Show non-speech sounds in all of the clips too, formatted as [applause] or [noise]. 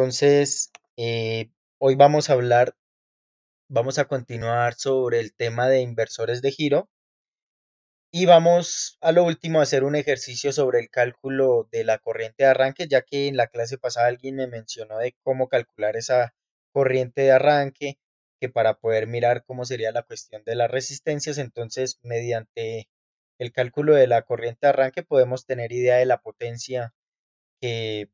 Entonces, eh, hoy vamos a hablar, vamos a continuar sobre el tema de inversores de giro y vamos a lo último a hacer un ejercicio sobre el cálculo de la corriente de arranque, ya que en la clase pasada alguien me mencionó de cómo calcular esa corriente de arranque, que para poder mirar cómo sería la cuestión de las resistencias, entonces mediante el cálculo de la corriente de arranque podemos tener idea de la potencia que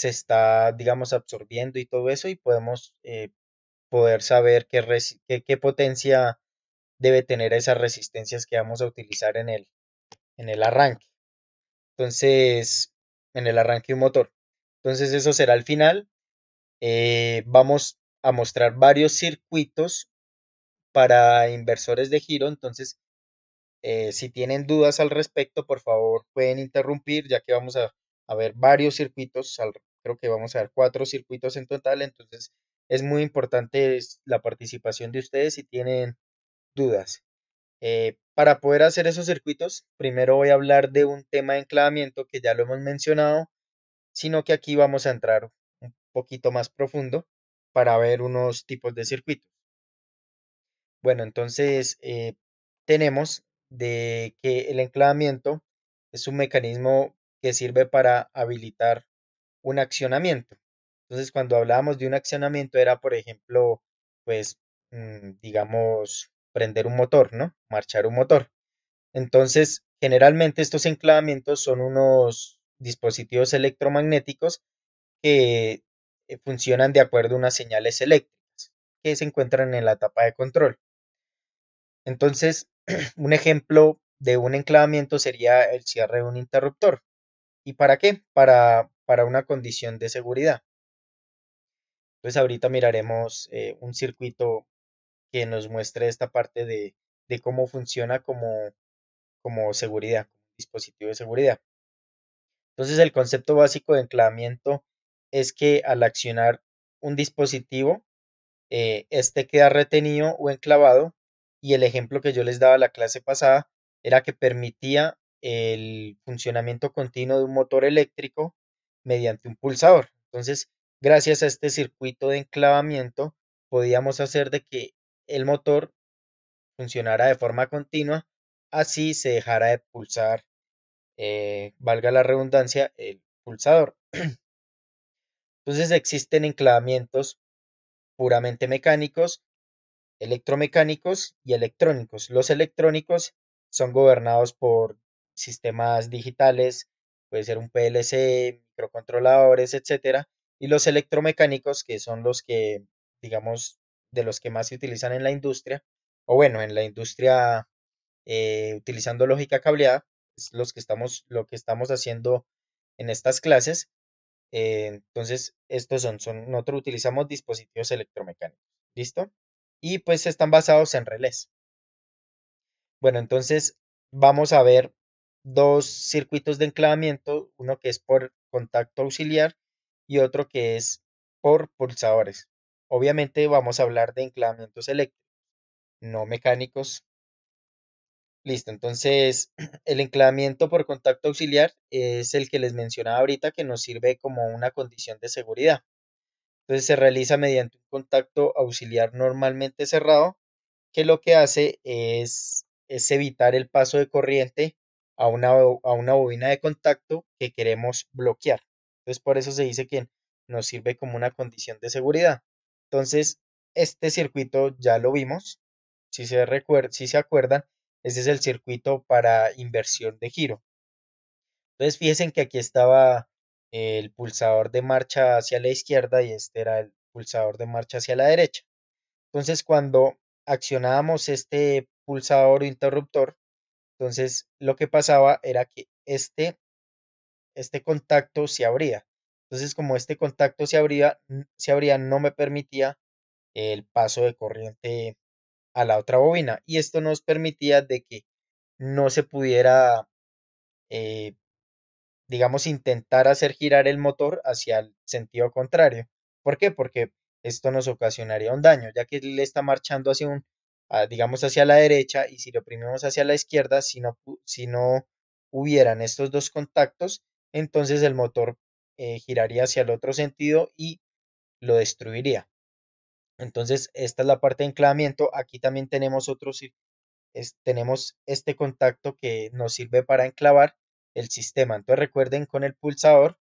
se está, digamos, absorbiendo y todo eso y podemos eh, poder saber qué, qué, potencia debe tener esas resistencias que vamos a utilizar en el, en el arranque. Entonces, en el arranque de un motor. Entonces, eso será el final. Eh, vamos a mostrar varios circuitos para inversores de giro. Entonces, eh, si tienen dudas al respecto, por favor pueden interrumpir, ya que vamos a, a ver varios circuitos al, creo que vamos a dar cuatro circuitos en total, entonces es muy importante la participación de ustedes si tienen dudas. Eh, para poder hacer esos circuitos, primero voy a hablar de un tema de enclavamiento que ya lo hemos mencionado, sino que aquí vamos a entrar un poquito más profundo para ver unos tipos de circuitos. Bueno, entonces eh, tenemos de que el enclavamiento es un mecanismo que sirve para habilitar un accionamiento. Entonces, cuando hablábamos de un accionamiento era, por ejemplo, pues, mm, digamos, prender un motor, ¿no? Marchar un motor. Entonces, generalmente estos enclavamientos son unos dispositivos electromagnéticos que eh, funcionan de acuerdo a unas señales eléctricas que se encuentran en la etapa de control. Entonces, [clears throat] un ejemplo de un enclavamiento sería el cierre de un interruptor. ¿Y para qué? Para para una condición de seguridad. Entonces ahorita miraremos eh, un circuito que nos muestre esta parte de, cómo funciona como, como seguridad, como dispositivo de seguridad. Entonces el concepto básico de enclavamiento es que al accionar un dispositivo, eh, este queda retenido o enclavado y el ejemplo que yo les daba la clase pasada era que permitía el funcionamiento continuo de un motor eléctrico mediante un pulsador. Entonces, gracias a este circuito de enclavamiento, podíamos hacer de que el motor funcionara de forma continua, así se dejara de pulsar, eh, valga la redundancia, el pulsador. [clears throat] Entonces existen enclavamientos puramente mecánicos, electromecánicos y electrónicos. Los electrónicos son gobernados por sistemas digitales puede ser un PLC, microcontroladores, etcétera, y los electromecánicos, que son los que, digamos, de los que más se utilizan en la industria, o bueno, en la industria eh, utilizando lógica cableada, es los que estamos, lo que estamos haciendo en estas clases. Eh, entonces, estos son, son, nosotros utilizamos dispositivos electromecánicos, ¿listo? Y pues están basados en relés. Bueno, entonces vamos a ver dos circuitos de enclavamiento, uno que es por contacto auxiliar y otro que es por pulsadores. Obviamente vamos a hablar de enclavamientos eléctricos, no mecánicos. Listo, entonces [clears throat] el enclavamiento por contacto auxiliar es el que les mencionaba ahorita que nos sirve como una condición de seguridad. Entonces se realiza mediante un contacto auxiliar normalmente cerrado que lo que hace es, evitar el paso de corriente a una, a una bobina de contacto que queremos bloquear. Entonces, por eso se dice que nos sirve como una condición de seguridad. Entonces, este circuito ya lo vimos. Si se, si se acuerdan, este es el circuito para inversión de giro. Entonces, fíjense que aquí estaba el pulsador de marcha hacia la izquierda y este era el pulsador de marcha hacia la derecha. Entonces, cuando accionábamos este pulsador o interruptor, entonces, lo que pasaba era que este, este contacto se abría. Entonces, como este contacto se abría, se abría, no me permitía el paso de corriente a la otra bobina. Y esto nos permitía de que no se pudiera, eh, digamos, intentar hacer girar el motor hacia el sentido contrario. ¿Por qué? Porque esto nos ocasionaría un daño, ya que él está marchando hacia un digamos, hacia la derecha y si lo oprimimos hacia la izquierda, si no, si no hubieran estos dos contactos, entonces el motor eh, giraría hacia el otro sentido y lo destruiría. Entonces, esta es la parte de enclavamiento. Aquí también tenemos otro tenemos este contacto que nos sirve para enclavar el sistema. Entonces, recuerden con el pulsador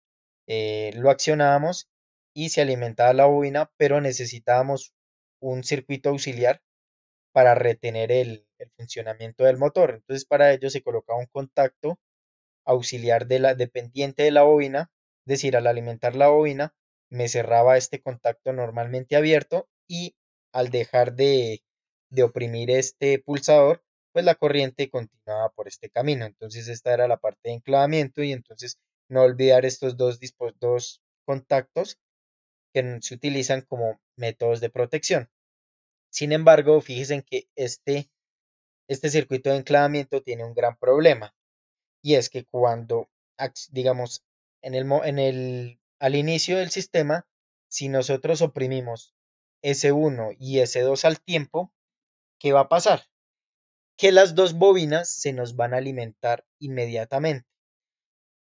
eh, lo accionábamos y se alimentaba la bobina, pero necesitábamos un circuito auxiliar para retener el, funcionamiento del motor. Entonces para ello se colocaba un contacto auxiliar de la, dependiente de la bobina, es decir, al alimentar la bobina me cerraba este contacto normalmente abierto y al dejar de, oprimir este pulsador, pues la corriente continuaba por este camino. Entonces esta era la parte de enclavamiento y entonces no olvidar estos dos contactos que se utilizan como métodos de protección. Sin embargo, fíjense que este, este circuito de enclavamiento tiene un gran problema y es que cuando, digamos, en en el, al inicio del sistema, si nosotros oprimimos S1 y S2 al tiempo, ¿qué va a pasar? Que las dos bobinas se nos van a alimentar inmediatamente.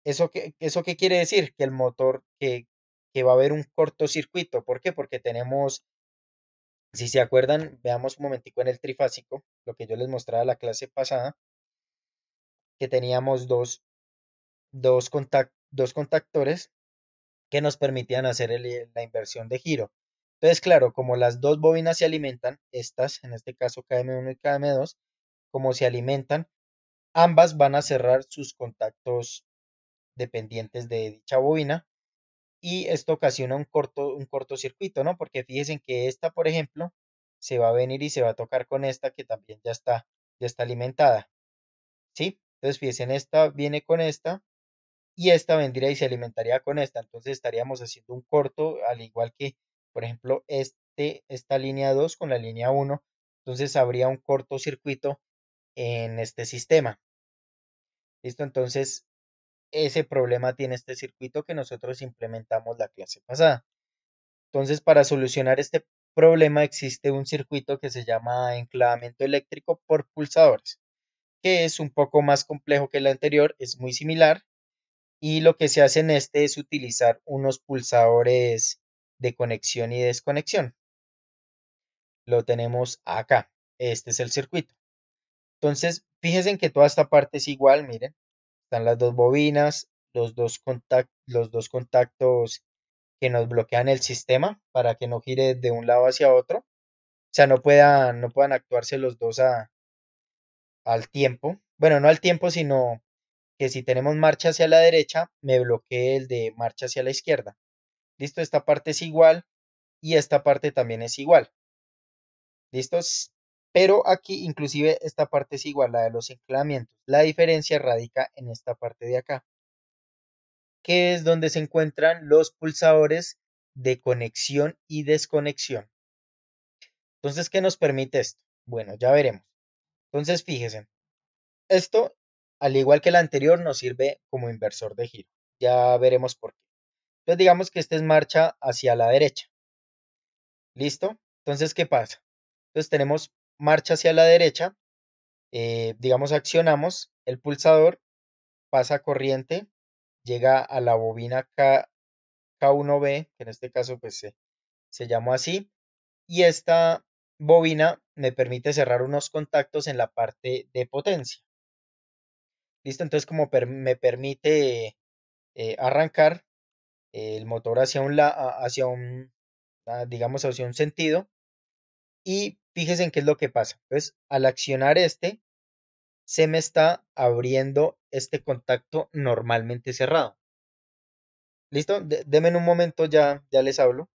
¿Eso qué, eso quiere decir? Que el motor, que, que va a haber un cortocircuito. ¿Por qué? Porque tenemos si se acuerdan, veamos un momentico en el trifásico, lo que yo les mostraba la clase pasada, que teníamos dos, dos, contactores que nos permitían hacer eh, la inversión de giro. Entonces, claro, como las dos bobinas se alimentan, estas, en este caso KM1 y KM2, como se alimentan, ambas van a cerrar sus contactos dependientes de dicha bobina y esto ocasiona un, corto, un cortocircuito, ¿no? Porque fíjense que esta, por ejemplo, se va a venir y se va a tocar con esta que también ya está, ya está alimentada, ¿sí? Entonces fíjense, esta viene con esta y esta vendría y se alimentaría con esta, entonces estaríamos haciendo un corto, al igual que, por ejemplo, este, esta línea 2 con la línea 1, entonces habría un cortocircuito en este sistema. Listo, entonces ese problema tiene este circuito que nosotros implementamos la clase pasada. Entonces, para solucionar este problema existe un circuito que se llama enclavamiento eléctrico por pulsadores, que es un poco más complejo que el anterior, es muy similar, y lo que se hace en este es utilizar unos pulsadores de conexión y desconexión. Lo tenemos acá, este es el circuito. Entonces, fíjense que toda esta parte es igual, miren, están las dos bobinas, los dos, los dos contactos que nos bloquean el sistema para que no gire de un lado hacia otro. O sea, no puedan, no puedan actuarse los dos a, al tiempo. Bueno, no al tiempo, sino que si tenemos marcha hacia la derecha, me bloquee el de marcha hacia la izquierda. Listo, esta parte es igual y esta parte también es igual. ¿Listos? Pero aquí inclusive esta parte es igual, la de los enclavamientos. La diferencia radica en esta parte de acá, que es donde se encuentran los pulsadores de conexión y desconexión. Entonces, ¿qué nos permite esto? Bueno, ya veremos. Entonces, fíjense, esto, al igual que el anterior, nos sirve como inversor de giro. Ya veremos por qué. Entonces, digamos que este es marcha hacia la derecha. ¿Listo? Entonces, ¿qué pasa? Entonces tenemos marcha hacia la derecha, eh, digamos, accionamos el pulsador, pasa corriente, llega a la bobina K, K1B, que en este caso pues, se, se llamó así, y esta bobina me permite cerrar unos contactos en la parte de potencia. Listo, entonces como me permite eh, arrancar el motor hacia un, la hacia un ah, digamos hacia un sentido, y fíjense en qué es lo que pasa. Entonces, al accionar este, se me está abriendo este contacto normalmente cerrado. ¿Listo? Deme un momento, ya, ya les hablo.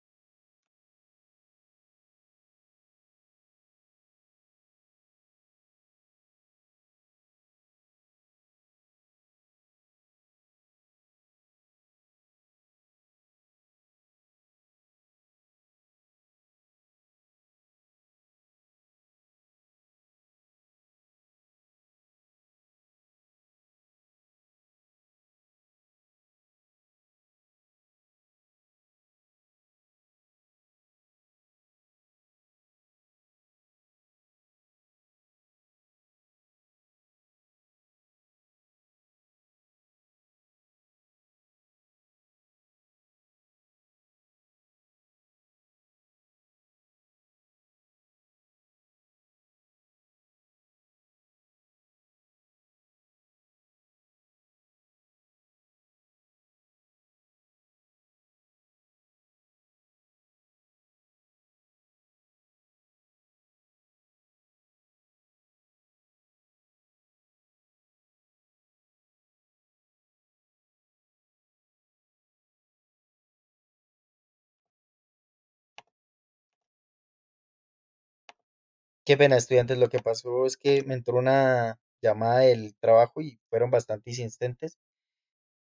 Qué pena, estudiantes. Lo que pasó es que me entró una llamada del trabajo y fueron bastante insistentes.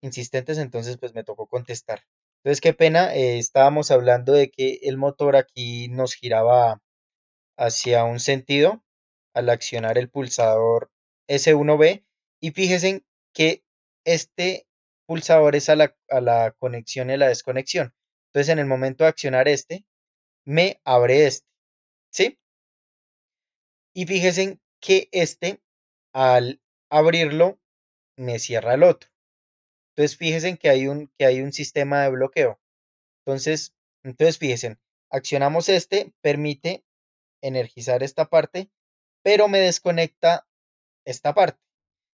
Insistentes, entonces pues me tocó contestar. Entonces, qué pena, eh, estábamos hablando de que el motor aquí nos giraba hacia un sentido al accionar el pulsador S1B y fíjense que este pulsador es a la, a la conexión y a la desconexión. Entonces, en el momento de accionar este, me abre este. ¿Sí? Y fíjense que este, al abrirlo, me cierra el otro. Entonces, fíjense que hay un, que hay un sistema de bloqueo. Entonces, entonces, fíjense, accionamos este, permite energizar esta parte, pero me desconecta esta parte.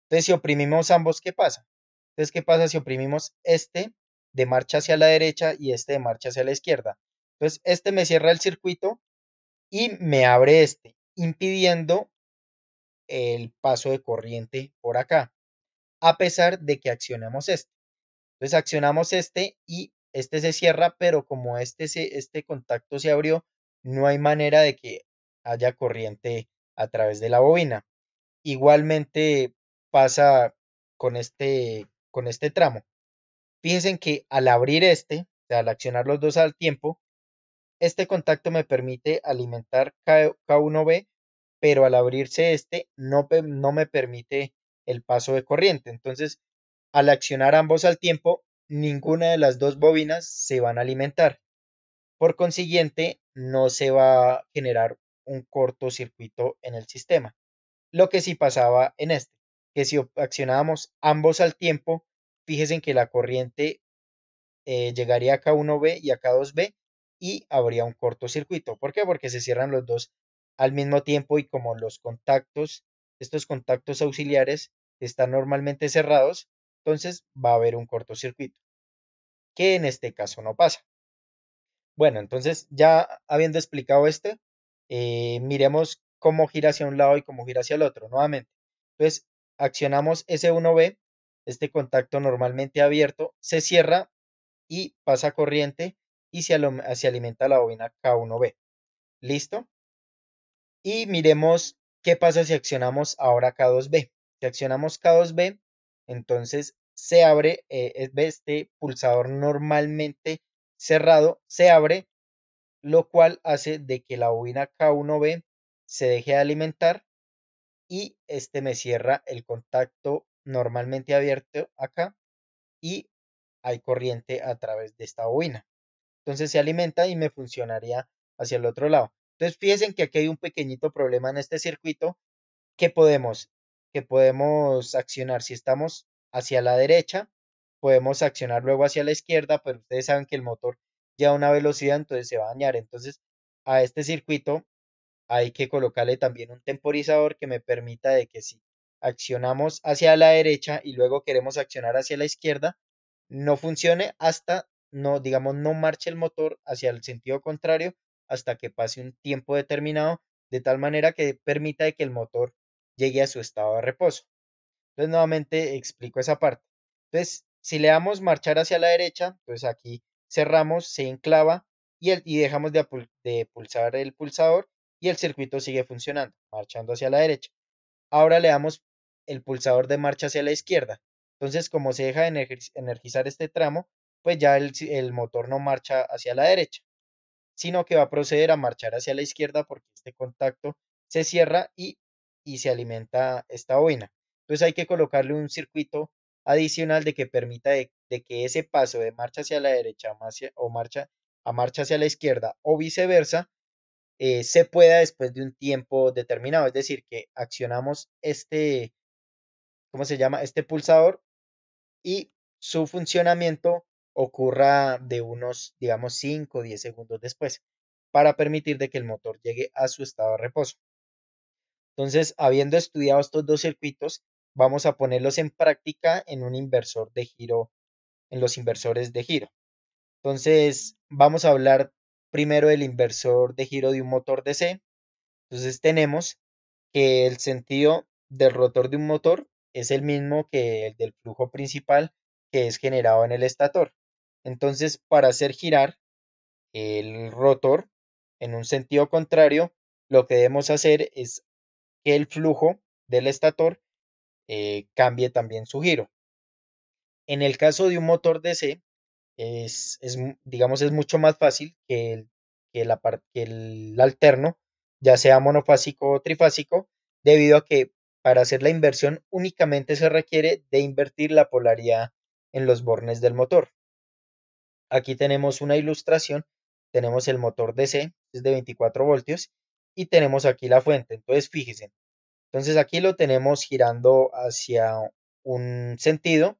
Entonces, si oprimimos ambos, ¿qué pasa? Entonces, ¿qué pasa si oprimimos este de marcha hacia la derecha y este de marcha hacia la izquierda? Entonces, este me cierra el circuito y me abre este impidiendo el paso de corriente por acá, a pesar de que accionamos este. Entonces accionamos este y este se cierra, pero como este, se, este contacto se abrió, no hay manera de que haya corriente a través de la bobina. Igualmente pasa con este, con este tramo. piensen que al abrir este, al accionar los dos al tiempo, este contacto me permite alimentar K1B, pero al abrirse este no, no me permite el paso de corriente. Entonces, al accionar ambos al tiempo, ninguna de las dos bobinas se van a alimentar. Por consiguiente, no se va a generar un cortocircuito en el sistema. Lo que sí pasaba en este, que si accionábamos ambos al tiempo, fíjense que la corriente eh, llegaría a K1B y a K2B y habría un cortocircuito. ¿Por qué? Porque se cierran los dos al mismo tiempo y como los contactos, estos contactos auxiliares están normalmente cerrados, entonces va a haber un cortocircuito, que en este caso no pasa. Bueno, entonces ya habiendo explicado este, eh, miremos cómo gira hacia un lado y cómo gira hacia el otro nuevamente. Entonces, accionamos S1B, este contacto normalmente abierto, se cierra y pasa corriente y ah, se, alimenta la bobina K1B. ¿Listo? Y miremos qué pasa si accionamos ahora K2B. Si accionamos K2B, entonces se abre eh, eh, este pulsador normalmente cerrado, se abre, lo cual hace de que la bobina K1B se deje de alimentar y este me cierra el contacto normalmente abierto acá y hay corriente a través de esta bobina. Entonces se alimenta y me funcionaría hacia el otro lado. Entonces fíjense que aquí hay un pequeñito problema en este circuito que podemos, que podemos accionar. Si estamos hacia la derecha, podemos accionar luego hacia la izquierda, pero ustedes saben que el motor lleva una velocidad, entonces se va a dañar. Entonces a este circuito hay que colocarle también un temporizador que me permita de que si accionamos hacia la derecha y luego queremos accionar hacia la izquierda, no funcione hasta no, digamos, no marche el motor hacia el sentido contrario hasta que pase un tiempo determinado, de tal manera que permita que el motor llegue a su estado de reposo. Entonces, nuevamente explico esa parte. Entonces, si le damos marchar hacia la derecha, pues aquí cerramos, se enclava y, y dejamos de, de pulsar el pulsador y el circuito sigue funcionando, marchando hacia la derecha. Ahora le damos el pulsador de marcha hacia la izquierda. Entonces, como se deja de energizar este tramo, pues ya el, motor no marcha hacia la derecha, sino que va a proceder a marchar hacia la izquierda porque este contacto se cierra y, se alimenta esta bobina. Entonces hay que colocarle un circuito adicional de que permita de, que ese paso de marcha hacia la derecha o marcha a marcha hacia la izquierda o viceversa eh, se pueda después de un tiempo determinado. Es decir, que accionamos este, ¿cómo se llama? Este pulsador y su funcionamiento ocurra de unos, digamos, 5 o 10 segundos después, para permitir de que el motor llegue a su estado de reposo. Entonces, habiendo estudiado estos dos circuitos, vamos a ponerlos en práctica en un inversor de giro, en los inversores de giro. Entonces, vamos a hablar primero del inversor de giro de un motor DC. Entonces, tenemos que el sentido del rotor de un motor es el mismo que el del flujo principal que es generado en el estator. Entonces, para hacer girar el rotor en un sentido contrario, lo que debemos hacer es que el flujo del estator eh, cambie también su giro. En el caso de un motor DC, es, digamos, es mucho más fácil que que el alterno, ya sea monofásico o trifásico, debido a que para hacer la inversión únicamente se requiere de invertir la polaridad en los bornes del motor. Aquí tenemos una ilustración, tenemos el motor DC, es de 24 voltios, y tenemos aquí la fuente, entonces fíjense. Entonces aquí lo tenemos girando hacia un sentido,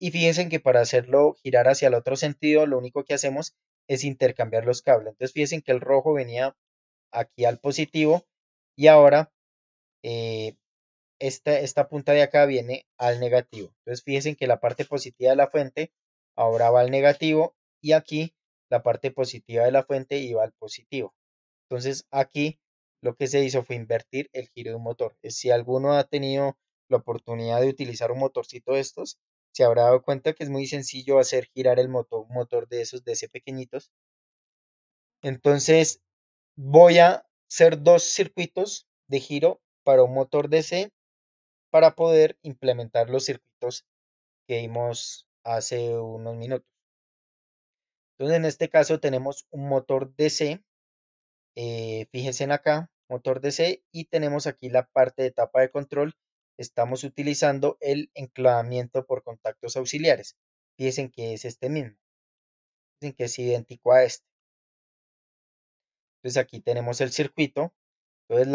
y fíjense que para hacerlo girar hacia el otro sentido, lo único que hacemos es intercambiar los cables. Entonces fíjense que el rojo venía aquí al positivo, y ahora eh, esta, esta, punta de acá viene al negativo. Entonces fíjense que la parte positiva de la fuente ahora va al negativo y aquí la parte positiva de la fuente iba al positivo. Entonces aquí lo que se hizo fue invertir el giro de un motor. Eh, si alguno ha tenido la oportunidad de utilizar un motorcito de estos, se habrá dado cuenta que es muy sencillo hacer girar el motor, motor de esos, de ese pequeñitos. Entonces voy a hacer dos circuitos de giro para un motor DC para poder implementar los circuitos que vimos hace unos minutos. Entonces en este caso tenemos un motor DC, eh, fíjense acá, motor DC y tenemos aquí la parte de tapa de control. Estamos utilizando el enclavamiento por contactos auxiliares. Fíjense que es este mismo. Fíjense que es idéntico a este. Entonces aquí tenemos el circuito. Entonces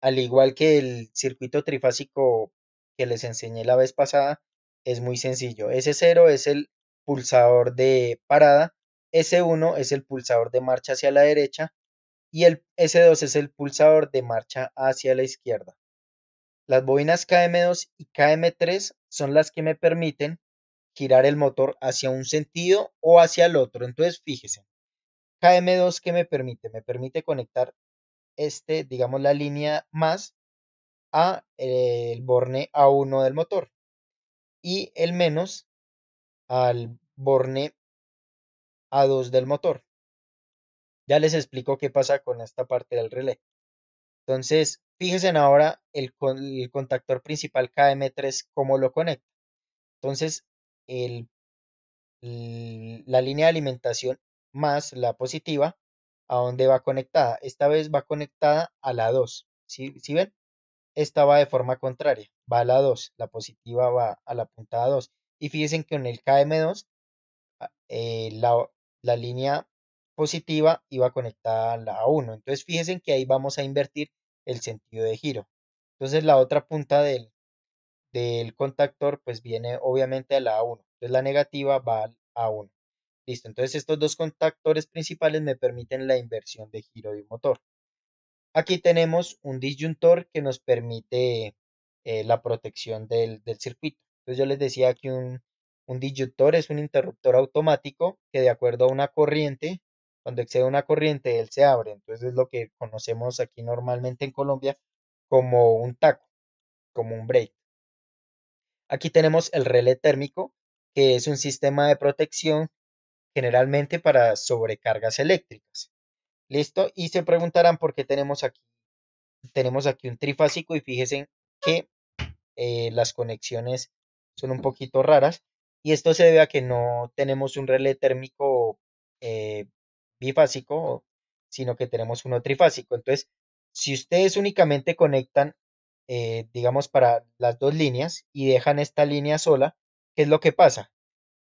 al igual que el circuito trifásico que les enseñé la vez pasada, es muy sencillo. S0 es el pulsador de parada S1 es el pulsador de marcha hacia la derecha y el S2 es el pulsador de marcha hacia la izquierda. Las bobinas KM2 y KM3 son las que me permiten girar el motor hacia un sentido o hacia el otro. Entonces, fíjese, KM2 que me permite, me permite conectar este, digamos, la línea más a eh, el borne A1 del motor y el menos al borne a2 del motor. Ya les explico qué pasa con esta parte del relé. Entonces, fíjense ahora el, el contactor principal KM3, cómo lo conecta. Entonces, la línea de alimentación más la positiva, ¿a dónde va conectada? Esta vez va conectada a la 2. ¿Sí, ven? Esta va de forma contraria, va a la 2, la positiva va a la puntada 2. Y fíjense que en el KM2 ah, eh, la, la línea positiva iba conectada a la 1. Entonces fíjense que ahí vamos a invertir el sentido de giro. Entonces la otra punta del, del contactor pues viene obviamente a la A1. Entonces la negativa va al A1. Listo, entonces estos dos contactores principales me permiten la inversión de giro de un motor. Aquí tenemos un disyuntor que nos permite eh, la protección del, del circuito. Entonces yo les decía que un un disyuntor es un interruptor automático que de acuerdo a una corriente, cuando excede una corriente, él se abre. Entonces es lo que conocemos aquí normalmente en Colombia como un taco, como un break. Aquí tenemos el relé térmico, que es un sistema de protección generalmente para sobrecargas eléctricas. ¿Listo? Y se preguntarán por qué tenemos aquí, tenemos aquí un trifásico y fíjense que eh, las conexiones son un poquito raras. Y esto se debe a que no tenemos un relé térmico eh, bifásico, sino que tenemos uno trifásico. Entonces, si ustedes únicamente conectan, eh, digamos, para las dos líneas y dejan esta línea sola, ¿qué es lo que pasa?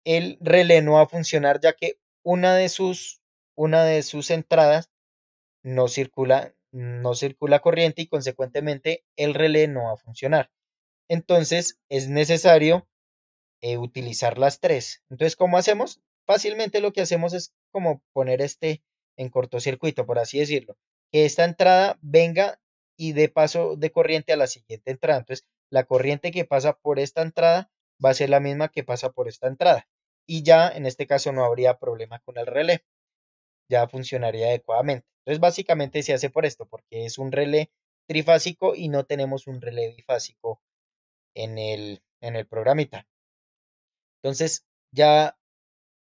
El relé no va a funcionar ya que una de sus, una de sus entradas no circula, no circula corriente y consecuentemente el relé no va a funcionar. Entonces es necesario eh, utilizar las tres. Entonces, ¿cómo hacemos? Fácilmente lo que hacemos es como poner este en cortocircuito, por así decirlo, que esta entrada venga y de paso de corriente a la siguiente entrada. Entonces, la corriente que pasa por esta entrada va a ser la misma que pasa por esta entrada. Y ya en este caso no habría problema con el relé. Ya funcionaría adecuadamente. Entonces, básicamente se hace por esto, porque es un relé trifásico y no tenemos un relé bifásico en el, en el programita. Entonces, ya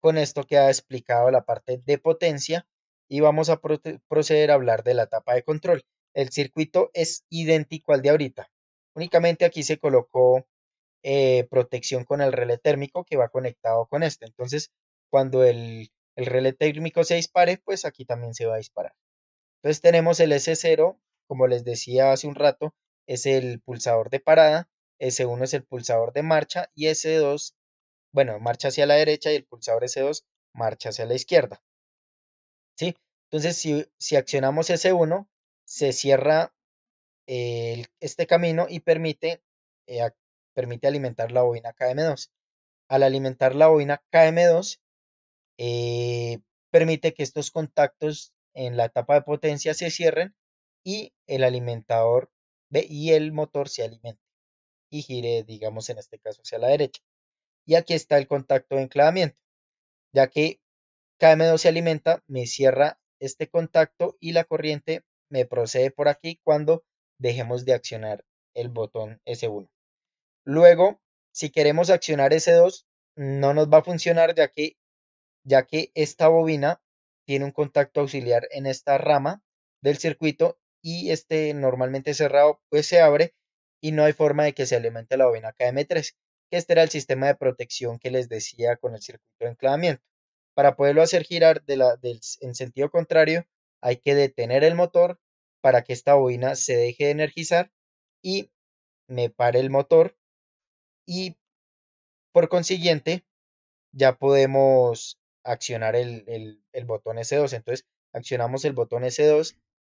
con esto queda explicado la parte de potencia y vamos a proceder a hablar de la etapa de control. El circuito es idéntico al de ahorita. Únicamente aquí se colocó eh, protección con el relé térmico que va conectado con este. Entonces, cuando el, el relé térmico se dispare, pues aquí también se va a disparar. Entonces tenemos el S0, como les decía hace un rato, es el pulsador de parada, S1 es el pulsador de marcha y S2 bueno, marcha hacia la derecha y el pulsador S2 marcha hacia la izquierda. ¿Sí? Entonces, si, accionamos S1, se cierra este camino y permite, eh, permite alimentar la bobina KM2. Al alimentar la bobina KM2, eh, permite que estos contactos en la etapa de potencia se cierren y el alimentador y el motor se alimente y gire, digamos, en este caso hacia la derecha. Y aquí está el contacto de enclavamiento, ya que KM2 se alimenta, me cierra este contacto y la corriente me procede por aquí cuando dejemos de accionar el botón S1. Luego, si queremos accionar S2, no nos va a funcionar ya que, ya que esta bobina tiene un contacto auxiliar en esta rama del circuito y este normalmente cerrado pues se abre y no hay forma de que se alimente la bobina KM3 que este era el sistema de protección que les decía con el circuito de enclavamiento. Para poderlo hacer girar en sentido contrario, hay que detener el motor para que esta bobina se deje de energizar y me pare el motor y por consiguiente ya podemos accionar el, botón S2. Entonces accionamos el botón S2,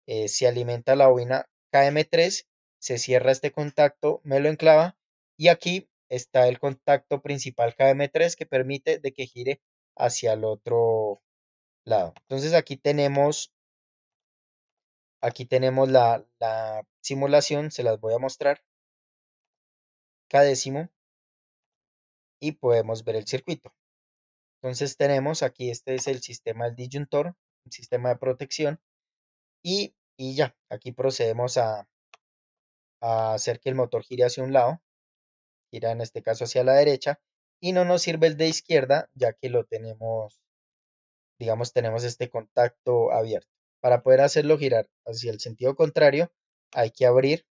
eh, se alimenta la bobina KM3, se cierra este contacto, me lo enclava y aquí está el contacto principal KM3 que permite de que gire hacia el otro lado. Entonces aquí tenemos, aquí tenemos la, simulación, se las voy a mostrar. K décimo y podemos ver el circuito. Entonces tenemos aquí, este es el sistema del disyuntor, el sistema de protección y, ya, aquí procedemos a hacer que el motor gire hacia un lado gira en este caso hacia la derecha y no nos sirve el de izquierda ya que lo tenemos, digamos, tenemos este contacto abierto. Para poder hacerlo girar hacia el sentido contrario hay que abrir,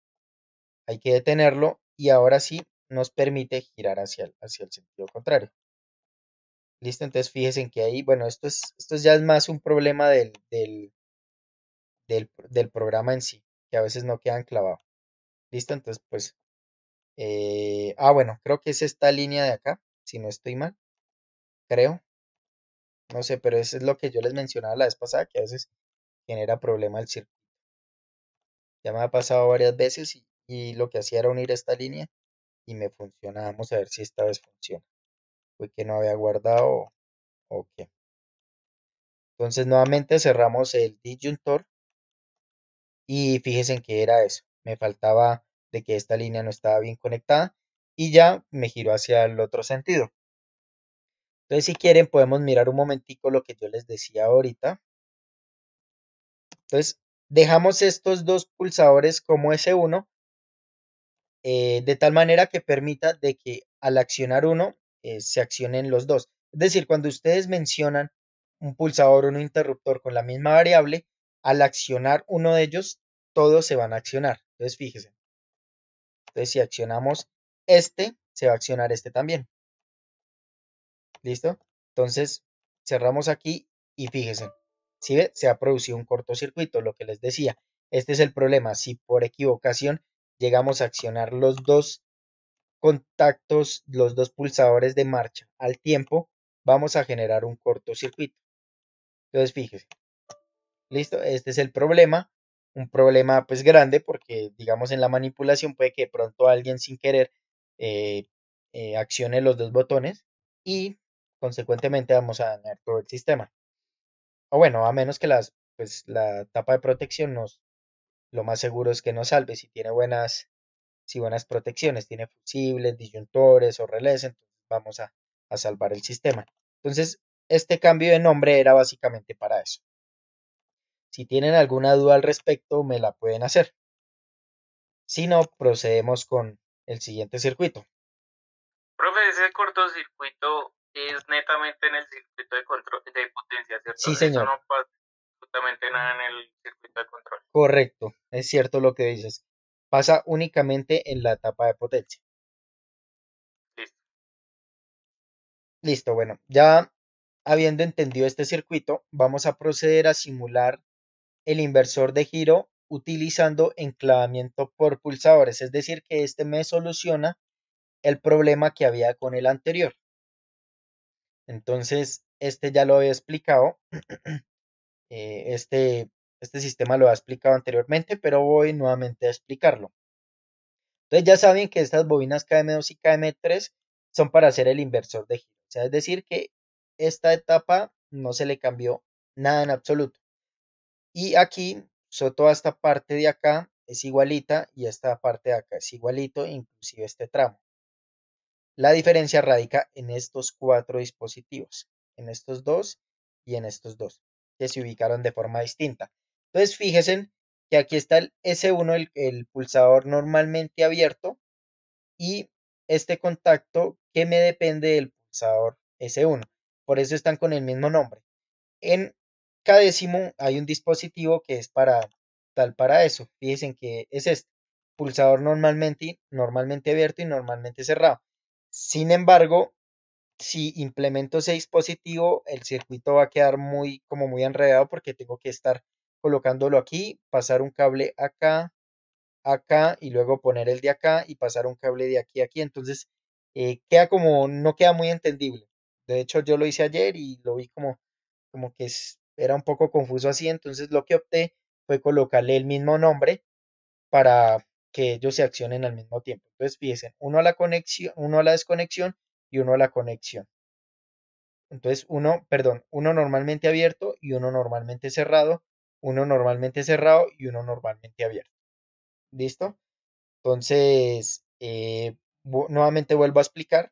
hay que detenerlo y ahora sí nos permite girar hacia el, hacia el sentido contrario. Listo, entonces fíjense que ahí, bueno, esto, es, esto ya es más un problema del, del, del programa en sí, que a veces no quedan clavados. Listo, entonces pues eh, ah, bueno, creo que es esta línea de acá, si no estoy mal. Creo. No sé, pero eso es lo que yo les mencionaba la vez pasada, que a veces genera problema el circuito. Ya me ha pasado varias veces y, lo que hacía era unir esta línea y me funcionaba Vamos a ver si esta vez funciona. Fue que no había guardado Ok Entonces nuevamente cerramos el disyuntor y fíjense que era eso. Me faltaba de que esta línea no estaba bien conectada y ya me giro hacia el otro sentido. Entonces, si quieren, podemos mirar un momentico lo que yo les decía ahorita. Entonces, dejamos estos dos pulsadores como S1, eh, de tal manera que permita de que al accionar uno, eh, se accionen los dos. Es decir, cuando ustedes mencionan un pulsador o un interruptor con la misma variable, al accionar uno de ellos, todos se van a accionar. Entonces, fíjense, entonces, si accionamos este, se va a accionar este también. ¿Listo? Entonces, cerramos aquí y fíjense, si se ha producido un cortocircuito, lo que les decía. Este es el problema. Si por equivocación llegamos a accionar los dos contactos, los dos pulsadores de marcha al tiempo, vamos a generar un cortocircuito. Entonces, fíjense. Listo, este es el problema un problema pues grande porque digamos en la manipulación puede que de pronto alguien sin querer eh, eh, accione los dos botones y consecuentemente vamos a dañar todo el sistema. O bueno, a menos que las, pues, la tapa de protección nos, lo más seguro es que nos salve si tiene buenas, si buenas protecciones, tiene fusibles, disyuntores o relés, entonces vamos a salvar el sistema. Entonces, este cambio de nombre era básicamente para eso. Si tienen alguna duda al respecto, me la pueden hacer. Si no, procedemos con el siguiente circuito. Profe, ese cortocircuito es netamente en el circuito de control de potencia, ¿cierto? Sí, señor. Eso no pasa absolutamente nada en el circuito de control. Correcto, es cierto lo que dices. Pasa únicamente en la etapa de potencia. Listo. Listo, bueno, ya habiendo entendido este circuito, vamos a proceder a simular el inversor de giro utilizando enclavamiento por pulsadores, es decir, que este me soluciona el problema que había con el anterior. Entonces, este ya lo he explicado, [clears throat] eh, este, este sistema lo ha explicado anteriormente, pero voy nuevamente a explicarlo. Entonces ya saben que estas bobinas KM2 y KM3 son para hacer el inversor de giro. es decir, que esta etapa no se le cambió nada en absoluto. Y aquí, sobre toda esta parte de acá es igualita y esta parte de acá es igualito, inclusive este tramo. La diferencia radica en estos cuatro dispositivos, en estos dos y en estos dos, que se ubicaron de forma distinta. Entonces, fíjense que aquí está el S1, el, pulsador normalmente abierto, y este contacto que me depende del pulsador S1. Por eso están con el mismo nombre. En décimo hay un dispositivo que es para tal para eso. Fíjense que es este pulsador normalmente, normalmente abierto y normalmente cerrado. Sin embargo, si implemento ese dispositivo, el circuito va a quedar muy como muy enredado porque tengo que estar colocándolo aquí, pasar un cable acá, acá y luego poner el de acá y pasar un cable de aquí a aquí. Entonces, eh, queda como, no queda muy entendible. De hecho, yo lo hice ayer y lo vi como, como que es era un poco confuso así, entonces lo que opté fue colocarle el mismo nombre para que ellos se accionen al mismo tiempo. Entonces fíjense, uno a la conexión, uno a la desconexión y uno a la conexión. Entonces uno, perdón, uno normalmente abierto y uno normalmente cerrado, uno normalmente cerrado y uno normalmente abierto. ¿Listo? Entonces, eh, nuevamente vuelvo a explicar.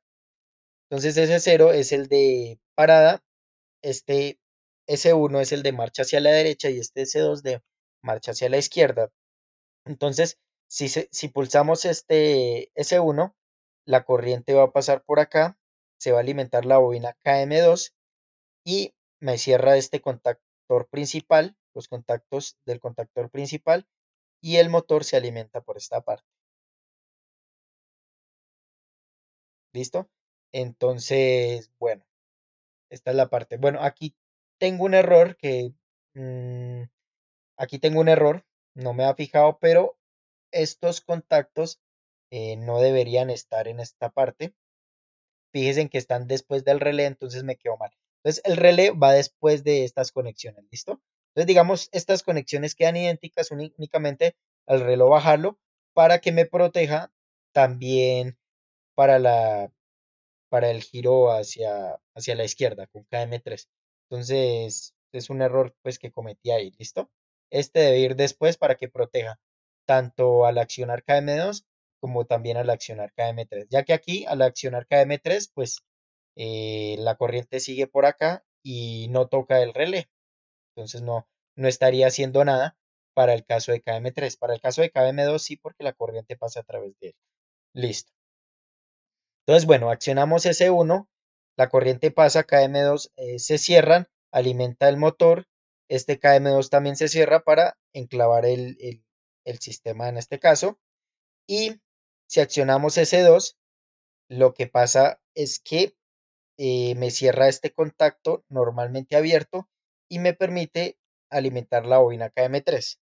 Entonces ese cero es el de parada, este S1 es el de marcha hacia la derecha y este S2 de marcha hacia la izquierda. Entonces, si, si pulsamos este S1, la corriente va a pasar por acá, se va a alimentar la bobina KM2 y me cierra este contactor principal, los contactos del contactor principal y el motor se alimenta por esta parte. ¿Listo? Entonces, bueno, esta es la parte. Bueno, aquí tengo un error que... Mm, aquí tengo un error, no me ha fijado, pero estos contactos eh, no deberían estar en esta parte. Fíjense que están después del relé, entonces me quedo mal. Entonces el relé va después de estas conexiones, ¿listo? Entonces digamos, estas conexiones quedan idénticas únicamente al reloj bajarlo para que me proteja también para, la, para el giro hacia, hacia la izquierda con KM3. Entonces, es un error pues que cometí ahí, ¿listo? Este debe ir después para que proteja tanto al accionar KM2 como también al accionar KM3, ya que aquí al accionar KM3 pues eh, la corriente sigue por acá y no toca el relé, entonces no, no estaría haciendo nada para el caso de KM3, para el caso de KM2 sí porque la corriente pasa a través de él, listo. Entonces bueno, accionamos S1 la corriente pasa, KM2 eh, se cierran, alimenta el motor, este KM2 también se cierra para enclavar el, sistema en este caso, y si accionamos S2, lo que pasa es que eh, me cierra este contacto normalmente abierto y me permite alimentar la bobina KM3.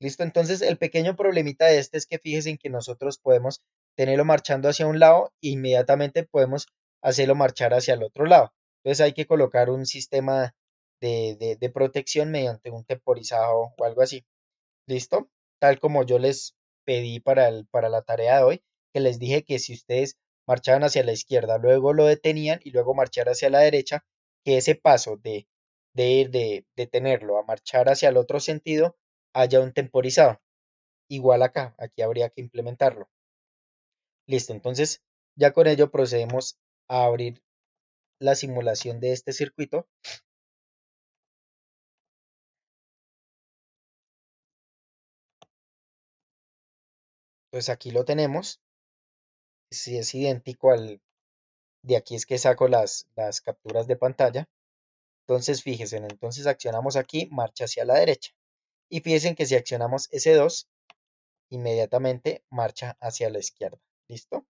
Listo, entonces el pequeño problemita de este es que fíjense en que nosotros podemos tenerlo marchando hacia un lado e inmediatamente podemos hacerlo marchar hacia el otro lado. Entonces hay que colocar un sistema de, protección mediante un temporizado o algo así. ¿Listo? Tal como yo les pedí para, para la tarea de hoy, que les dije que si ustedes marchaban hacia la izquierda, luego lo detenían y luego marchar hacia la derecha, que ese paso de, de ir de detenerlo a marchar hacia el otro sentido haya un temporizado. Igual acá, aquí habría que implementarlo. Listo, entonces ya con ello procedemos a abrir la simulación de este circuito Entonces pues aquí lo tenemos. Si es idéntico al de aquí es que saco las, las capturas de pantalla. Entonces fíjense, entonces accionamos aquí, marcha hacia la derecha. Y fíjense que si accionamos S2, inmediatamente marcha hacia la izquierda. ¿Listo?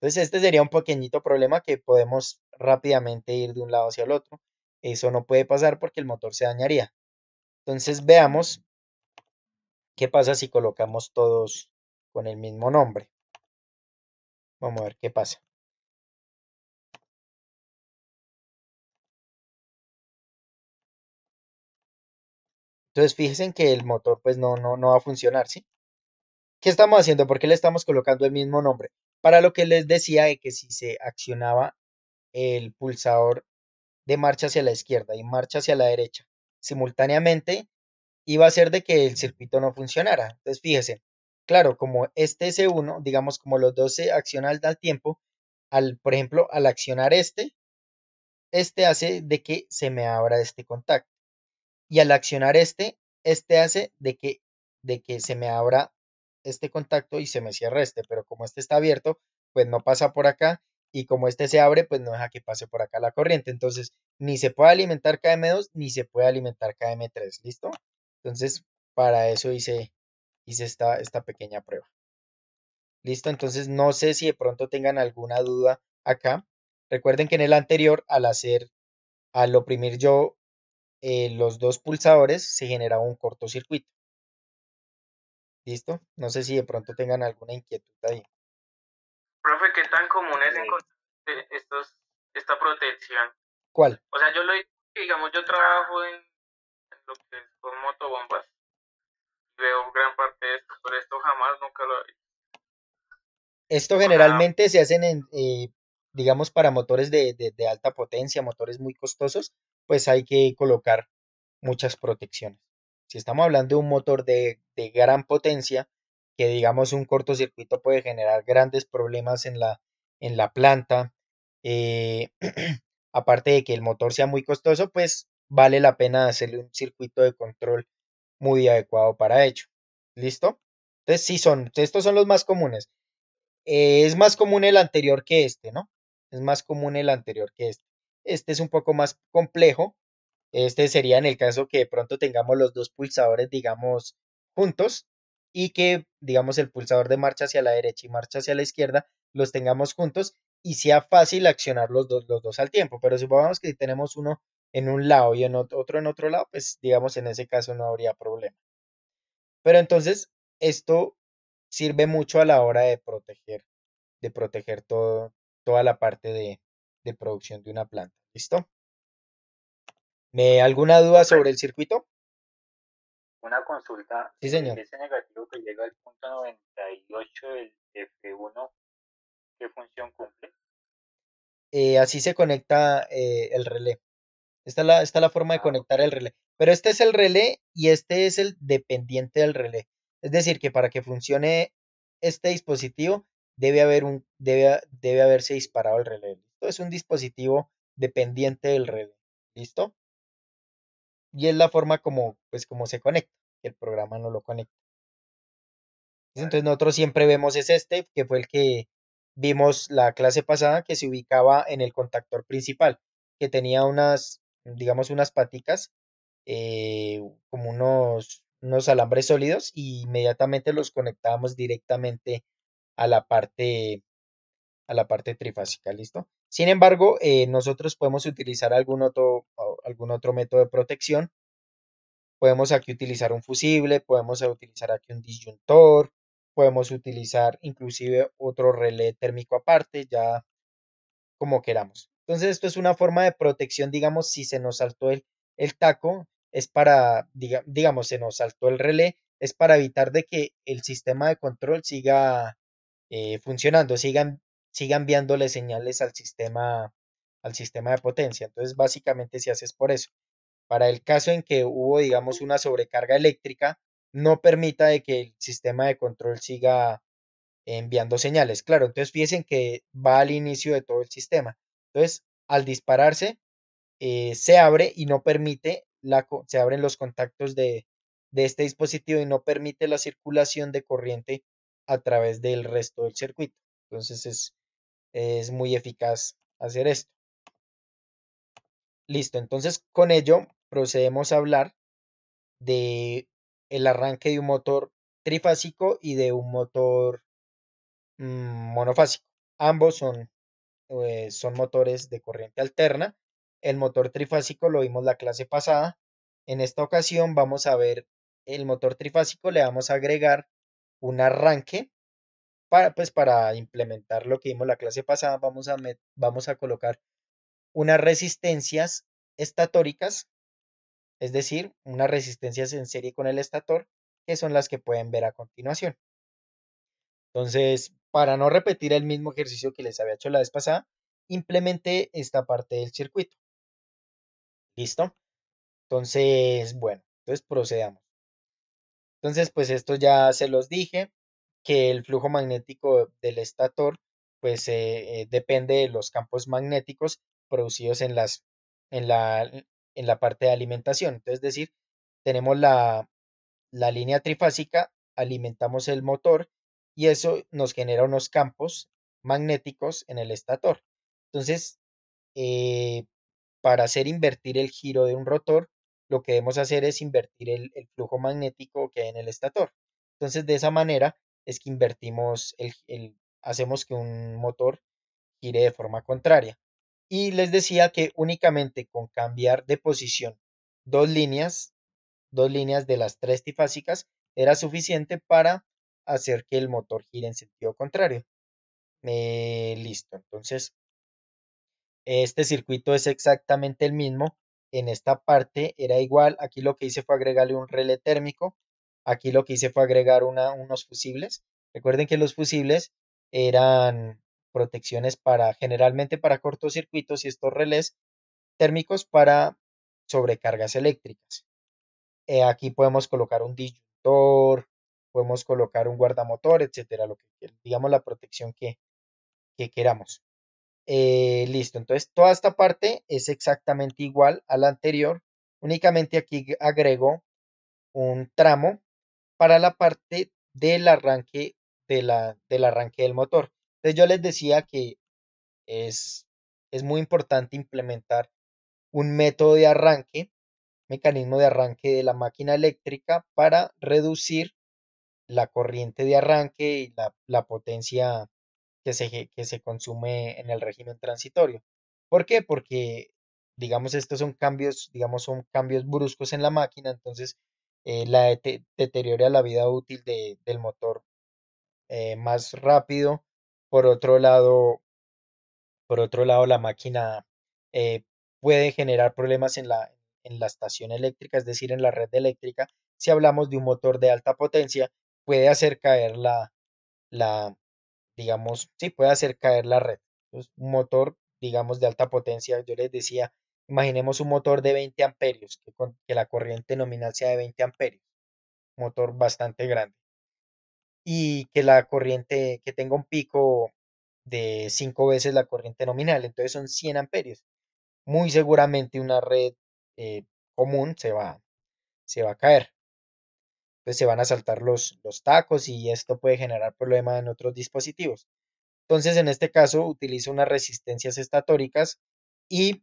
Entonces, este sería un pequeñito problema que podemos rápidamente ir de un lado hacia el otro. Eso no puede pasar porque el motor se dañaría. Entonces, veamos qué pasa si colocamos todos con el mismo nombre. Vamos a ver qué pasa. Entonces fíjense que el motor pues no, no, no va a funcionar, ¿sí? ¿Qué estamos haciendo? ¿Por qué le estamos colocando el mismo nombre? Para lo que les decía de que si se accionaba el pulsador de marcha hacia la izquierda y marcha hacia la derecha simultáneamente, iba a ser de que el circuito no funcionara. Entonces, fíjense, claro, como este S1, e digamos como los dos se accionan al tiempo, al, por ejemplo, al accionar este, este hace de que se me abra este contacto. Y al accionar este, este hace de que, de que se me abra este contacto y se me cierra este, pero como este está abierto, pues no pasa por acá y como este se abre, pues no deja que pase por acá la corriente. Entonces, ni se puede alimentar KM2 ni se puede alimentar KM3, ¿listo? Entonces, para eso hice, esta, esta pequeña prueba. ¿Listo? Entonces, no sé si de pronto tengan alguna duda acá. Recuerden que en el anterior, al hacer, al oprimir yo eh, los dos pulsadores, se generaba un cortocircuito. ¿Listo? No sé si de pronto tengan alguna inquietud ahí. Profe, ¿qué tan común es encontrar esta protección? ¿Cuál? O sea, yo lo digamos, yo trabajo en, lo motobombas. Veo gran parte de esto, pero esto jamás nunca lo he visto. Esto generalmente se hacen en, eh, digamos, para motores de alta potencia, motores muy costosos, pues hay que colocar muchas protecciones. Si estamos hablando de un motor de de gran potencia que digamos un cortocircuito puede generar grandes problemas en la, en la planta. Eh, [clears throat] aparte de que el motor sea muy costoso, pues vale la pena hacerle un circuito de control muy adecuado para ello. ¿Listo? Entonces, sí son, estos son los más comunes. Eh, es más común el anterior que este, ¿no? Es más común el anterior que este. Este es un poco más complejo. Este sería en el caso que de pronto tengamos los dos pulsadores, digamos, juntos y que, digamos, el pulsador de marcha hacia la derecha y marcha hacia la izquierda los tengamos juntos y sea fácil accionar los dos, los dos al tiempo. Pero supongamos que tenemos uno en un lado y otro en otro lado, pues digamos, en ese caso no habría problema. Pero entonces, esto sirve mucho a la hora de proteger, de proteger todo, toda la parte de, producción de una planta. ¿Listo? ¿Me alguna duda sobre el circuito? una consulta. Sí, eh, señor. Ese negativo que llega al punto 98 del F1, ¿qué función cumple? Eh, así se conecta eh, el relé. Esta es, la, la forma de ah, conectar el relé. Pero este es el relé y este es el dependiente del relé. Es decir, que para que funcione este dispositivo debe, haber un, debe, debe haberse disparado el relé. Esto es un dispositivo dependiente del relé. ¿Listo? y es la forma como, pues, como se conecta, que el programa no lo conecta. Pues, entonces nosotros siempre vemos es este, que fue el que vimos la clase pasada, que se ubicaba en el contactor principal, que tenía unas, digamos, unas paticas, eh, como unos, unos alambres sólidos, y inmediatamente los conectábamos directamente a la parte, a la parte trifásica, ¿listo? Sin embargo, eh, nosotros podemos utilizar algún otro, algún otro método de protección. Podemos aquí utilizar un fusible, podemos utilizar aquí un disyuntor, podemos utilizar inclusive otro relé térmico aparte, ya como queramos. Entonces esto es una forma de protección, digamos, si se nos saltó el, el taco, es para, digamos, se nos saltó el relé, es para evitar de que el sistema de control siga eh, funcionando, sigan siga enviándole señales al sistema, al sistema de potencia. Entonces, básicamente, si haces por eso, para el caso en que hubo, digamos, una sobrecarga eléctrica, no permita de que el sistema de control siga enviando señales. Claro, entonces fíjense que va al inicio de todo el sistema. Entonces, al dispararse, eh, se abre y no permite, la, se abren los contactos de, de este dispositivo y no permite la circulación de corriente a través del resto del circuito. Entonces, es, es muy eficaz hacer esto. Listo, entonces con ello procedemos a hablar de el arranque de un motor trifásico y de un motor mm, monofásico. Ambos son, eh, son motores de corriente alterna. El motor trifásico lo vimos la clase pasada. En esta ocasión vamos a ver el motor trifásico, le vamos a agregar un arranque para, pues para implementar lo que vimos la clase pasada, vamos a, vamos a colocar unas resistencias estatóricas, es decir, unas resistencias en serie con el estator, que son las que pueden ver a continuación. Entonces, para no repetir el mismo ejercicio que les había hecho la vez pasada, implementé esta parte del circuito. ¿Listo? Entonces, bueno, entonces procedamos. Entonces, pues esto ya se los dije, que el flujo magnético del estator pues eh, eh, depende de los campos magnéticos producidos en, las, en, la, parte de alimentación. Entonces, es decir, tenemos la, línea trifásica, alimentamos el motor y eso nos genera unos campos magnéticos en el estator. Entonces, eh, para hacer invertir el giro de un rotor, lo que debemos hacer es invertir el, el flujo magnético que hay en el estator. Entonces, de esa manera, es que invertimos, el, hacemos que un motor gire de forma contraria. Y les decía que únicamente con cambiar de posición dos líneas, dos líneas de las tres tifásicas, era suficiente para hacer que el motor gire en sentido contrario. Eh, listo, entonces este circuito es exactamente el mismo. En esta parte era igual, aquí lo que hice fue agregarle un relé térmico Aquí lo que hice fue agregar unos fusibles. Recuerden que los fusibles eran protecciones para generalmente para cortocircuitos y estos relés térmicos para sobrecargas eléctricas. Eh, aquí podemos colocar un disyuntor, podemos colocar un guardamotor, etcétera, lo que digamos la protección que, queramos. Eh, listo, entonces toda esta parte es exactamente igual a la anterior, únicamente aquí agrego un tramo para la parte del arranque, de la, del, arranque del motor. Entonces yo les decía que es, es muy importante implementar un método de arranque, mecanismo de arranque de la máquina eléctrica para reducir la corriente de arranque y la, potencia que se, que se consume en el régimen transitorio. ¿Por qué? Porque, digamos, estos son cambios, digamos, son cambios bruscos en la máquina, entonces eh, la deteriora la vida útil del motor eh, más rápido. Por otro lado, por otro lado la máquina eh, puede generar problemas en la, en la estación eléctrica, es decir, en la red eléctrica. Si hablamos de un motor de alta potencia, puede hacer caer la, la digamos, sí, puede hacer caer la red. un motor, digamos, de alta potencia, yo les decía, Imaginemos un motor de 20 amperios, que, la corriente nominal sea de 20 amperios, motor bastante grande, y que la corriente, que tenga un pico de 5 veces la corriente nominal, entonces son 100 amperios. Muy seguramente una red eh, común se va, se va a caer. Entonces pues se van a saltar los, los tacos y esto puede generar problemas en otros dispositivos. Entonces en este caso utilizo unas resistencias estatóricas y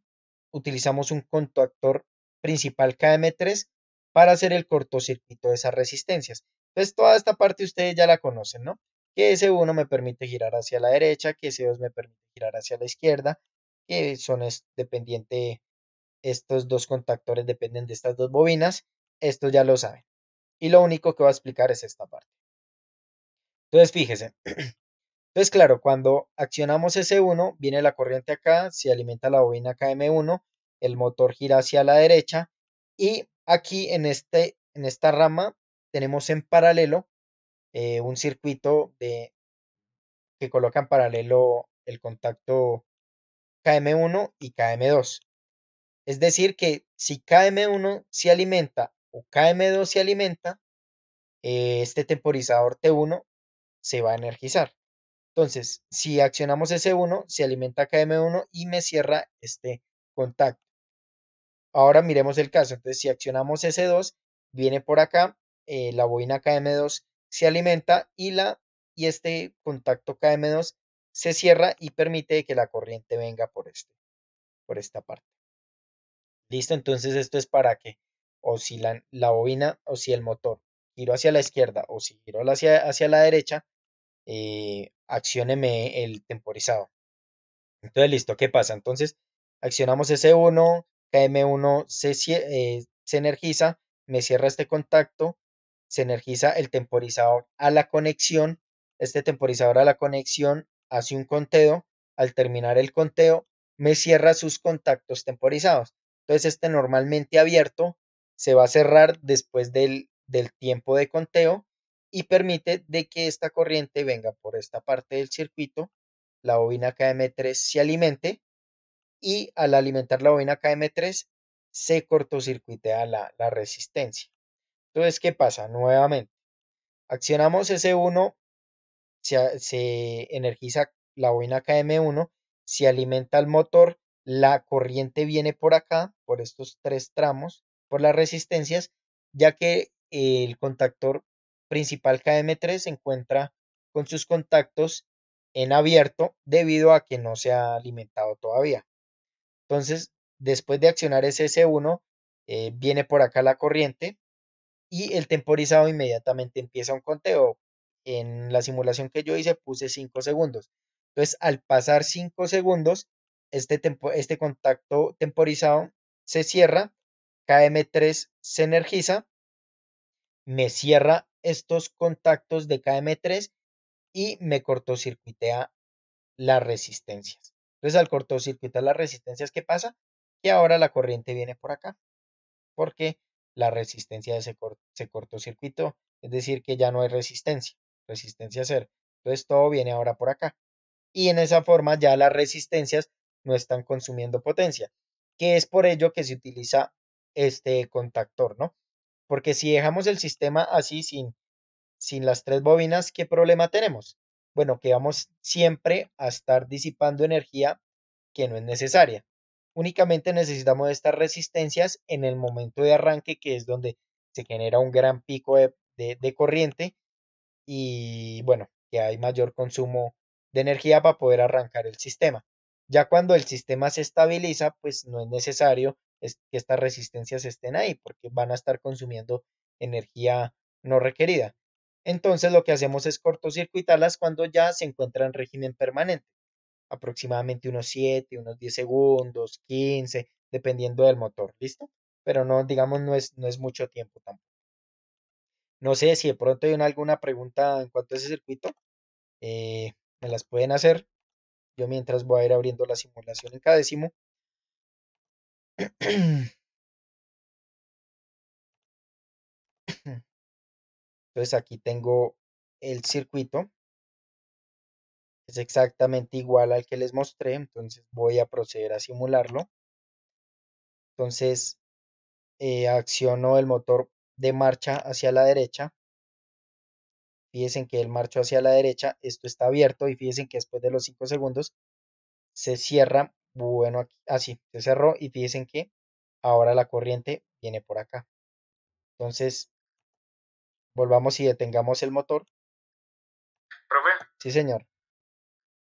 utilizamos un contactor principal KM3 para hacer el cortocircuito de esas resistencias. Entonces, toda esta parte ustedes ya la conocen, ¿no? Que S1 me permite girar hacia la derecha, que S2 me permite girar hacia la izquierda, que son es dependiente, estos dos contactores dependen de estas dos bobinas, esto ya lo saben. Y lo único que va a explicar es esta parte. Entonces, fíjense, [clears throat] Entonces, claro, cuando accionamos s 1, viene la corriente acá, se alimenta la bobina KM1, el motor gira hacia la derecha y aquí en, este, en esta rama tenemos en paralelo eh, un circuito de, que coloca en paralelo el contacto KM1 y KM2. Es decir, que si KM1 se alimenta o KM2 se alimenta, eh, este temporizador T1 se va a energizar. Entonces, si accionamos s 1, se alimenta KM1 y me cierra este contacto. Ahora miremos el caso. Entonces, si accionamos s 2, viene por acá, eh, la bobina KM2 se alimenta y, la, y este contacto KM2 se cierra y permite que la corriente venga por, este, por esta parte. Listo, entonces esto es para que o si la, bobina o si el motor giro hacia la izquierda o si giro hacia la derecha, eh, e, el temporizado. Entonces, listo, ¿qué pasa? Entonces, accionamos S1, KM1 eh, se, energiza, me cierra este contacto, se energiza el temporizador a la conexión, este temporizador a la conexión hace un conteo, al terminar el conteo, me cierra sus contactos temporizados. Entonces, este normalmente abierto se va a cerrar después del, del tiempo de conteo y permite de que esta corriente venga por esta parte del circuito, la bobina KM3 se alimente y al alimentar la bobina KM3 se cortocircuitea la, la resistencia. Entonces, ¿qué pasa? Nuevamente, accionamos S1, se, se energiza la bobina KM1, se alimenta el motor, la corriente viene por acá, por estos tres tramos, por las resistencias, ya que el contactor principal KM3 se encuentra con sus contactos en abierto debido a que no se ha alimentado todavía. Entonces, después de accionar ese S1, eh, viene por acá la corriente y el temporizado inmediatamente empieza un conteo. En la simulación que yo hice puse 5 segundos. Entonces, al pasar 5 segundos, este, este contacto temporizado se cierra, KM3 se energiza, me cierra estos contactos de KM3 y me cortocircuitea las resistencias. Entonces al cortocircuitar las resistencias, ¿qué pasa? Que ahora la corriente viene por acá, porque la resistencia se, cortocircuitó, es decir, que ya no hay resistencia, resistencia cero. Entonces todo viene ahora por acá. Y en esa forma ya las resistencias no están consumiendo potencia, que es por ello que se utiliza este contactor, ¿no? Porque si dejamos el sistema así sin, las tres bobinas, ¿qué problema tenemos? Bueno, que vamos siempre a estar disipando energía que no es necesaria. Únicamente necesitamos estas resistencias en el momento de arranque, que es donde se genera un gran pico de, de corriente y bueno, que hay mayor consumo de energía para poder arrancar el sistema. Ya cuando el sistema se estabiliza, pues no es necesario que estas resistencias estén ahí, porque van a estar consumiendo energía no requerida. Entonces lo que hacemos es cortocircuitarlas cuando ya se encuentra en régimen permanente, aproximadamente unos 7, unos 10 segundos, 15, dependiendo del motor, ¿listo? Pero no, digamos, no es, no es mucho tiempo tampoco. No sé si de pronto hay alguna pregunta en cuanto a ese circuito, eh, me las pueden hacer. Yo mientras voy a ir abriendo la simulación en cada décimo. Entonces aquí tengo el circuito. Es exactamente igual al que les mostré, entonces voy a proceder a simularlo. Entonces eh, acciono el motor de marcha hacia la derecha. Fíjense que el marcho hacia la derecha, esto está abierto y fíjense que después de los 5 segundos se cierra bueno, así ah, se cerró y fíjense dicen que ahora la corriente viene por acá. Entonces, volvamos y detengamos el motor. ¿Profe? Sí, señor.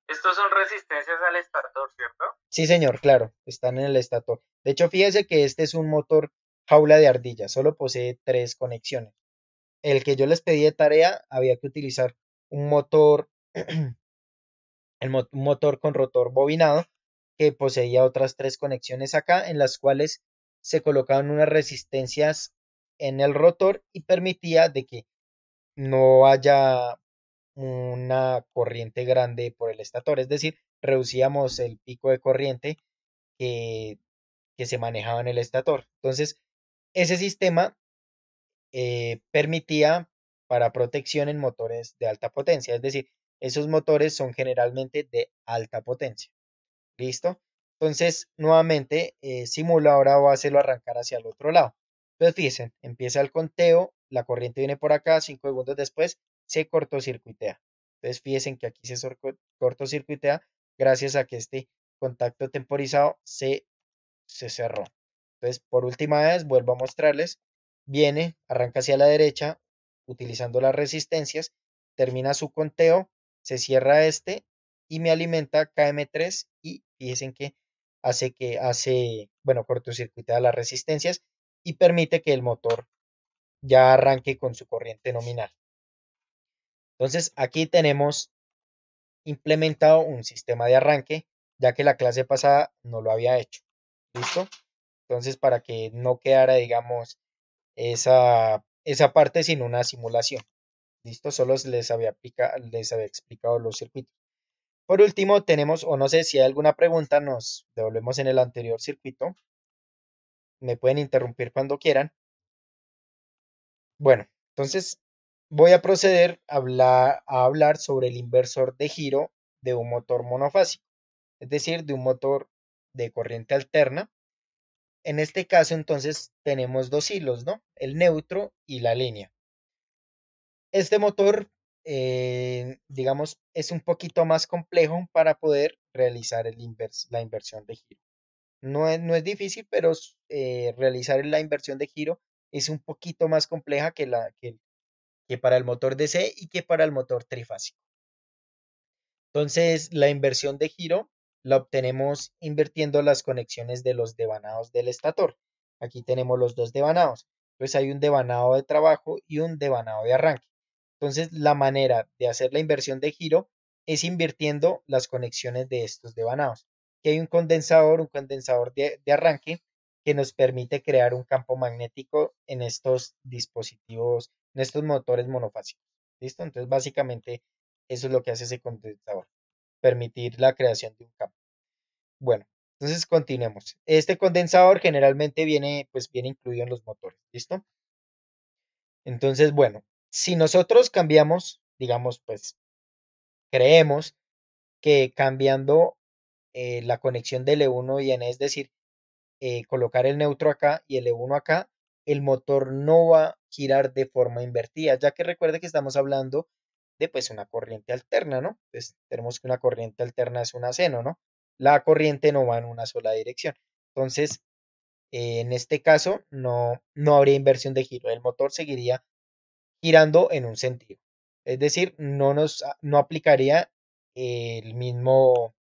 Estos son resistencias al estator, ¿cierto? Sí, señor, claro, están en el estator. De hecho, fíjese que este es un motor jaula de ardilla, solo posee tres conexiones. El que yo les pedí de tarea, había que utilizar un motor, [clears throat] un motor con rotor bobinado que poseía otras tres conexiones acá, en las cuales se colocaban unas resistencias en el rotor y permitía de que no haya una corriente grande por el estator, es decir, reducíamos el pico de corriente que, que se manejaba en el estator. Entonces, ese sistema eh, permitía para protección en motores de alta potencia, es decir, esos motores son generalmente de alta potencia. ¿Listo? Entonces, nuevamente, eh, simula ahora va a hacerlo arrancar hacia el otro lado. Entonces, fíjense, empieza el conteo, la corriente viene por acá, 5 segundos después se cortocircuitea. Entonces, fíjense que aquí se cortocircuitea gracias a que este contacto temporizado se, se cerró. Entonces, por última vez, vuelvo a mostrarles, viene, arranca hacia la derecha, utilizando las resistencias, termina su conteo, se cierra este y me alimenta KM3 y fíjense que hace que hace, bueno, cortocircuita las resistencias y permite que el motor ya arranque con su corriente nominal. Entonces aquí tenemos implementado un sistema de arranque, ya que la clase pasada no lo había hecho. ¿Listo? Entonces para que no quedara, digamos, esa, esa parte sin una simulación. ¿Listo? Solo les había, les había explicado los circuitos. Por último, tenemos, o no sé si hay alguna pregunta, nos devolvemos en el anterior circuito. Me pueden interrumpir cuando quieran. Bueno, entonces voy a proceder a hablar, sobre el inversor de giro de un motor monofásico, es decir, de un motor de corriente alterna. En este caso, entonces, tenemos dos hilos, ¿no? El neutro y la línea. Este motor eh, digamos, es un poquito más complejo para poder realizar la inversión de giro. No es, no es difícil, pero eh, realizar la inversión de giro es un poquito más compleja que, la, que, para el motor DC y que para el motor trifásico. Entonces, la inversión de giro la obtenemos invirtiendo las conexiones de los devanados del estator. Aquí tenemos los dos devanados. pues hay un devanado de trabajo y un devanado de arranque. Entonces, la manera de hacer la inversión de giro es invirtiendo las conexiones de estos devanados. Que hay un condensador, un condensador de, arranque que nos permite crear un campo magnético en estos dispositivos, en estos motores monofásicos. ¿Listo? Entonces, básicamente, eso es lo que hace ese condensador, permitir la creación de un campo. Bueno, entonces continuemos. Este condensador generalmente viene, pues, viene incluido en los motores. ¿Listo? Entonces, bueno, si nosotros cambiamos, digamos, pues creemos que cambiando eh, la conexión del l e 1 y N, es decir, eh, colocar el neutro acá y el E1 acá, el motor no va a girar de forma invertida, ya que recuerde que estamos hablando de pues una corriente alterna, ¿no? Pues tenemos que una corriente alterna es una seno, ¿no? La corriente no va en una sola dirección. Entonces, eh, en este caso, no, no habría inversión de giro. El motor seguiría girando en un sentido. Es decir, no, nos, ah, no aplicaría el mismo,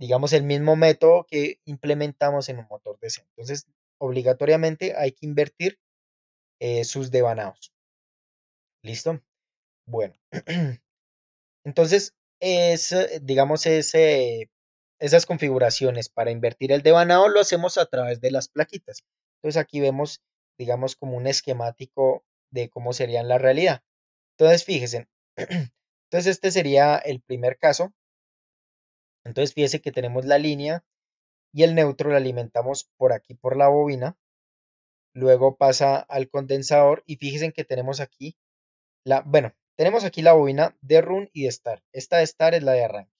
digamos, el mismo método que implementamos en un motor de DC. Entonces, obligatoriamente hay que invertir eh, sus devanados. ¿Listo? Bueno. [clears throat] Entonces, es, digamos, esas configuraciones para invertir el devanado lo hacemos a través de las plaquitas. Entonces, aquí vemos, digamos, como un esquemático de cómo sería en la realidad. Entonces, fíjense, [clears throat] entonces este sería el primer caso. Entonces, fíjense que tenemos la línea y el neutro lo alimentamos por aquí por la bobina. Luego pasa al condensador y fíjense que tenemos aquí la, bueno, tenemos aquí la bobina de run y de start. Esta de start es la de arranque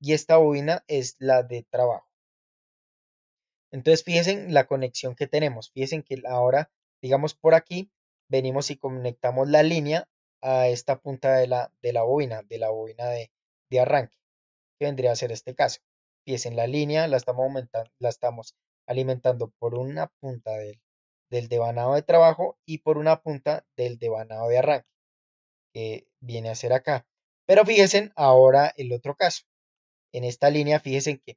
y esta bobina es la de trabajo. Entonces fíjense la conexión que tenemos. Fíjense que ahora, digamos por aquí, venimos y conectamos la línea a esta punta de la, de la bobina, de la bobina de, de, arranque, que vendría a ser este caso. Pies en la línea, la estamos, la estamos alimentando por una punta del, del devanado de trabajo y por una punta del devanado de arranque, que viene a ser acá. Pero fíjense ahora el otro caso. En esta línea, fíjense que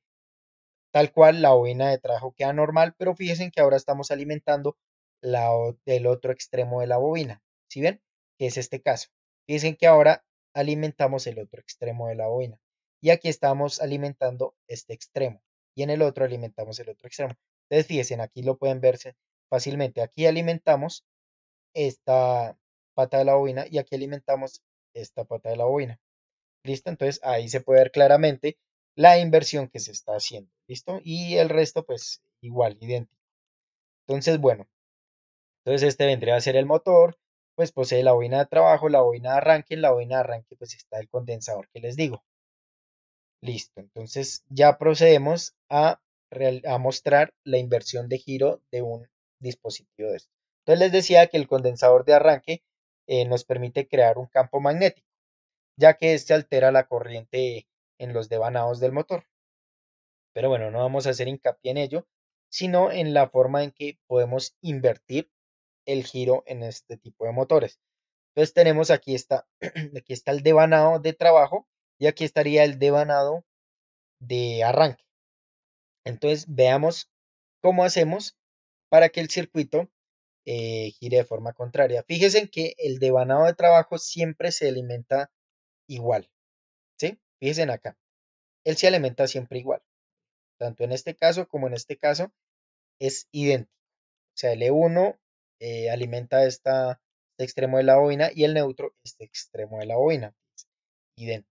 tal cual la bobina de trabajo queda normal, pero fíjense que ahora estamos alimentando la, del otro extremo de la bobina. ¿Sí ven? Que es este caso. Dicen que ahora alimentamos el otro extremo de la bobina. Y aquí estamos alimentando este extremo. Y en el otro alimentamos el otro extremo. Entonces, fíjense, aquí lo pueden verse fácilmente. Aquí alimentamos esta pata de la bobina y aquí alimentamos esta pata de la bobina. ¿Listo? Entonces, ahí se puede ver claramente la inversión que se está haciendo. ¿Listo? Y el resto, pues, igual, idéntico. Entonces, bueno, entonces este vendría a ser el motor, pues posee la bobina de trabajo, la bobina de arranque, en la bobina de arranque pues está el condensador que les digo. Listo, entonces ya procedemos a, mostrar la inversión de giro de un dispositivo de esto. Entonces les decía que el condensador de arranque eh, nos permite crear un campo magnético, ya que este altera la corriente en los devanados del motor. Pero bueno, no vamos a hacer hincapié en ello, sino en la forma en que podemos invertir el giro en este tipo de motores. Entonces tenemos aquí está, [clears throat] aquí está el devanado de trabajo y aquí estaría el devanado de arranque. Entonces veamos cómo hacemos para que el circuito eh, gire de forma contraria. Fíjense que el devanado de trabajo siempre se alimenta igual. ¿sí? Fíjense acá. Él se alimenta siempre igual. Tanto en este caso como en este caso es idéntico. O sea, L1 eh, alimenta este extremo de la bobina y el neutro este extremo de la bobina. idéntico.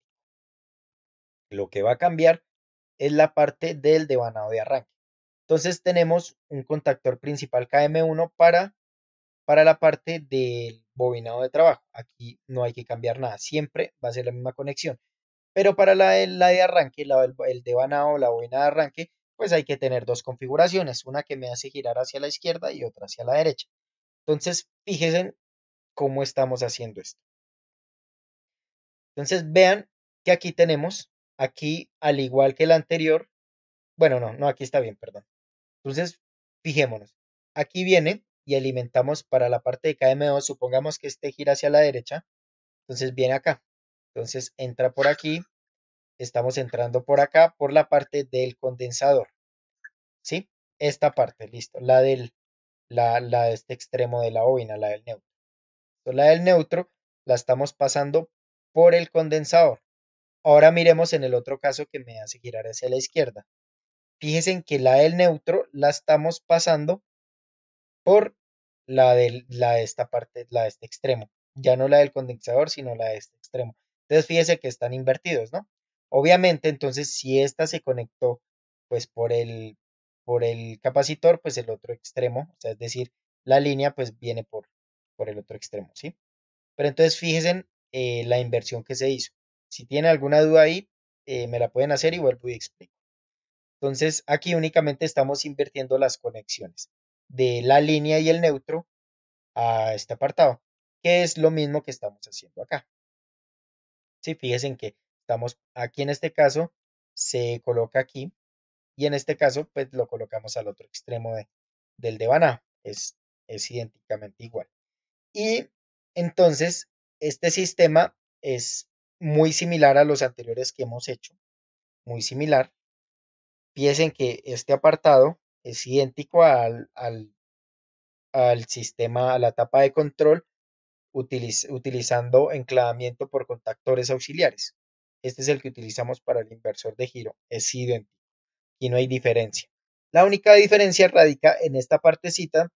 Lo que va a cambiar es la parte del devanado de arranque. Entonces tenemos un contactor principal KM1 para, para la parte del bobinado de trabajo. Aquí no hay que cambiar nada, siempre va a ser la misma conexión. Pero para la de, la de arranque, la, el, el devanado, la bobina de arranque, pues hay que tener dos configuraciones, una que me hace girar hacia la izquierda y otra hacia la derecha. Entonces, fíjense cómo estamos haciendo esto. Entonces, vean que aquí tenemos, aquí al igual que el anterior, bueno, no, no, aquí está bien, perdón. Entonces, fijémonos. Aquí viene y alimentamos para la parte de km supongamos que este gira hacia la derecha, entonces viene acá. Entonces entra por aquí, estamos entrando por acá, por la parte del condensador. ¿Sí? Esta parte, listo. La del la, de este extremo de la bobina, la del neutro. la del neutro la estamos pasando por el condensador. Ahora miremos en el otro caso que me hace girar hacia la izquierda. Fíjense que la del neutro la estamos pasando por la de, la de esta parte, la de este extremo. Ya no la del condensador, sino la de este extremo. Entonces fíjense que están invertidos, ¿no? Obviamente, entonces, si esta se conectó pues por el, por el capacitor, pues el otro extremo, o sea, es decir, la línea pues viene por, por el otro extremo, ¿sí? Pero entonces fíjense en, eh, la inversión que se hizo. Si tienen alguna duda ahí, eh, me la pueden hacer y vuelvo y explico. Entonces aquí únicamente estamos invirtiendo las conexiones de la línea y el neutro a este apartado, que es lo mismo que estamos haciendo acá. Sí, fíjense que estamos aquí en este caso, se coloca aquí y en este caso, pues lo colocamos al otro extremo del de Es, es idénticamente igual. Y entonces, este sistema es muy similar a los anteriores que hemos hecho. Muy similar. Piensen que este apartado es idéntico al, al, sistema, a la tapa de control, utilizando enclavamiento por contactores auxiliares. Este es el que utilizamos para el inversor de giro. Es idéntico y no hay diferencia. La única diferencia radica en esta partecita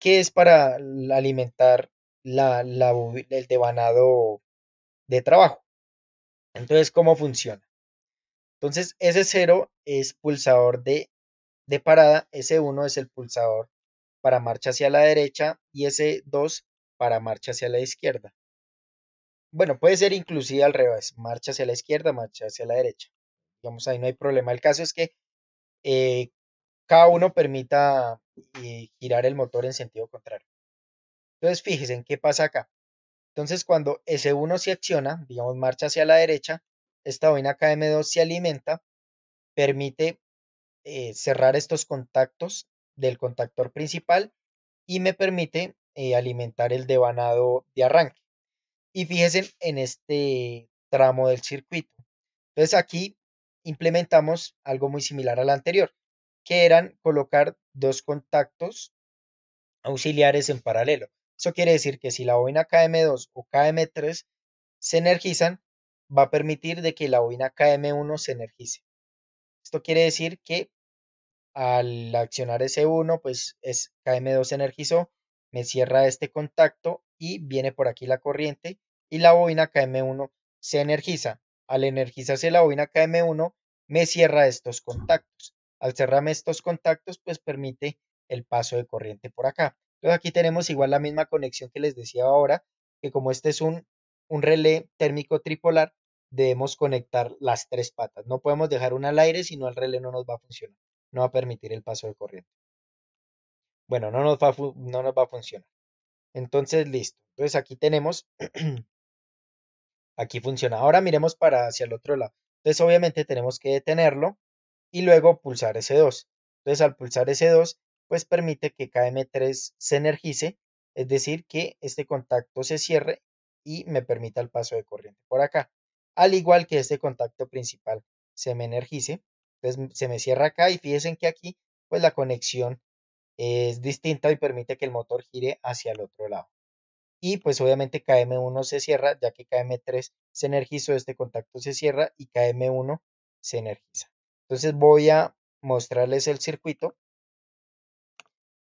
que es para alimentar la, el devanado de trabajo. Entonces, ¿cómo funciona? Entonces, S0 es pulsador de, de parada, S1 es el pulsador para marcha hacia la derecha y S2 para marcha hacia la izquierda. Bueno, puede ser inclusive al revés, marcha hacia la izquierda, marcha hacia la derecha. Digamos, ahí no hay problema. El caso es que eh, cada uno permita eh, girar el motor en sentido contrario. Entonces, fíjense en qué pasa acá. Entonces, cuando S1 se acciona, digamos, marcha hacia la derecha, esta bobina KM2 se alimenta, permite eh, cerrar estos contactos del contactor principal y me permite eh, alimentar el devanado de arranque. Y fíjense en este tramo del circuito. Entonces aquí implementamos algo muy similar al anterior, que eran colocar dos contactos auxiliares en paralelo. Eso quiere decir que si la bobina KM2 o KM3 se energizan, va a permitir de que la bobina KM1 se energice. Esto quiere decir que al accionar s 1, pues es KM2 se energizó, me cierra este contacto y viene por aquí la corriente y la bobina KM1 se energiza. Al energizarse la bobina KM1, me cierra estos contactos. Al cerrarme estos contactos, pues permite el paso de corriente por acá. Entonces aquí tenemos igual la misma conexión que les decía ahora, que como este es un, un relé térmico tripolar, debemos conectar las tres patas. No podemos dejar una al aire, sino el relé no nos va a funcionar. No va a permitir el paso de corriente. Bueno, no nos va no nos va a funcionar. Entonces, listo. Entonces aquí tenemos [clears throat] aquí funciona. Ahora miremos para hacia el otro lado. Entonces obviamente tenemos que detenerlo y luego pulsar S2. Entonces al pulsar S2 pues permite que KM3 se energice, es decir, que este contacto se cierre y me permita el paso de corriente por acá. Al igual que este contacto principal se me energice, entonces se me cierra acá y fíjense que aquí pues la conexión es distinta y permite que el motor gire hacia el otro lado y pues obviamente KM1 se cierra, ya que KM3 se energizó, este contacto se cierra y KM1 se energiza. Entonces voy a mostrarles el circuito.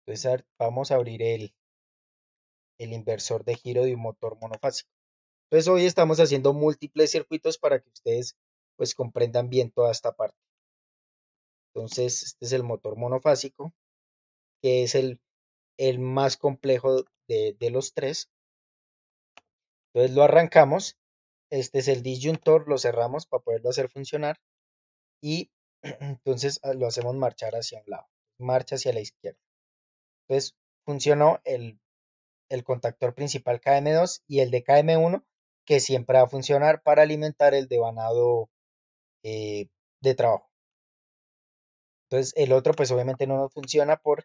Entonces vamos a abrir el, el inversor de giro de un motor monofásico. Entonces hoy estamos haciendo múltiples circuitos para que ustedes pues comprendan bien toda esta parte. Entonces este es el motor monofásico, que es el, más complejo de, de los tres. Entonces lo arrancamos, este es el disyuntor, lo cerramos para poderlo hacer funcionar y [clears throat] entonces ah, lo hacemos marchar hacia un lado, marcha hacia la izquierda. Entonces funcionó el, el contactor principal KM2 y el de KM1 que siempre va a funcionar para alimentar el devanado eh, de trabajo. Entonces el otro pues obviamente no funciona por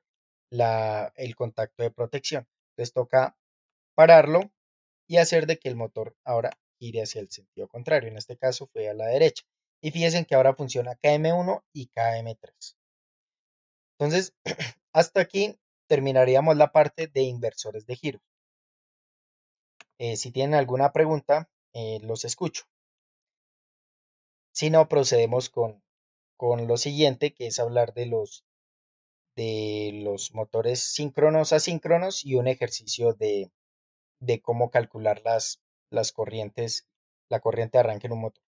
el contacto de protección. Entonces toca pararlo y hacer de que el motor ahora gire hacia el sentido contrario. En este caso fue a la derecha. Y fíjense que ahora funciona KM1 y KM3. Entonces, [clears throat] hasta aquí terminaríamos la parte de inversores de giro. Eh, si tienen alguna pregunta, eh, los escucho. Si no, procedemos con, con lo siguiente, que es hablar de los, de los motores síncronos, asíncronos y un ejercicio de, de cómo calcular las, las corrientes, la corriente de arranque en un motor.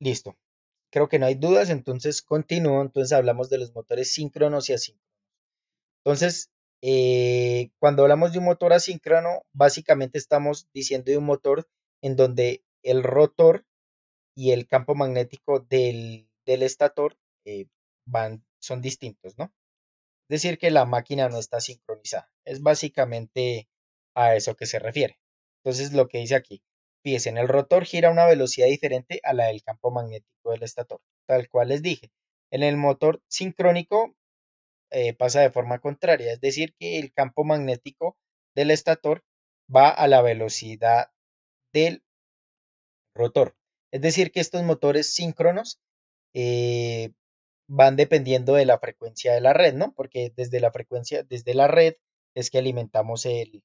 Listo. Creo que no hay dudas, entonces continúo. Entonces hablamos de los motores síncronos y asíncronos. Entonces, eh, cuando hablamos de un motor asíncrono, básicamente estamos diciendo de un motor en donde el rotor y el campo magnético del, del estator eh, van, son distintos, ¿no? decir que la máquina no está sincronizada. Es básicamente a eso que se refiere. Entonces lo que dice aquí, fíjense, en el rotor gira a una velocidad diferente a la del campo magnético del estator, tal cual les dije. En el motor sincrónico eh, pasa de forma contraria, es decir, que el campo magnético del estator va a la velocidad del rotor. Es decir, que estos motores síncronos eh, van dependiendo de la frecuencia de la red, ¿no? Porque desde la frecuencia, desde la red es que alimentamos el,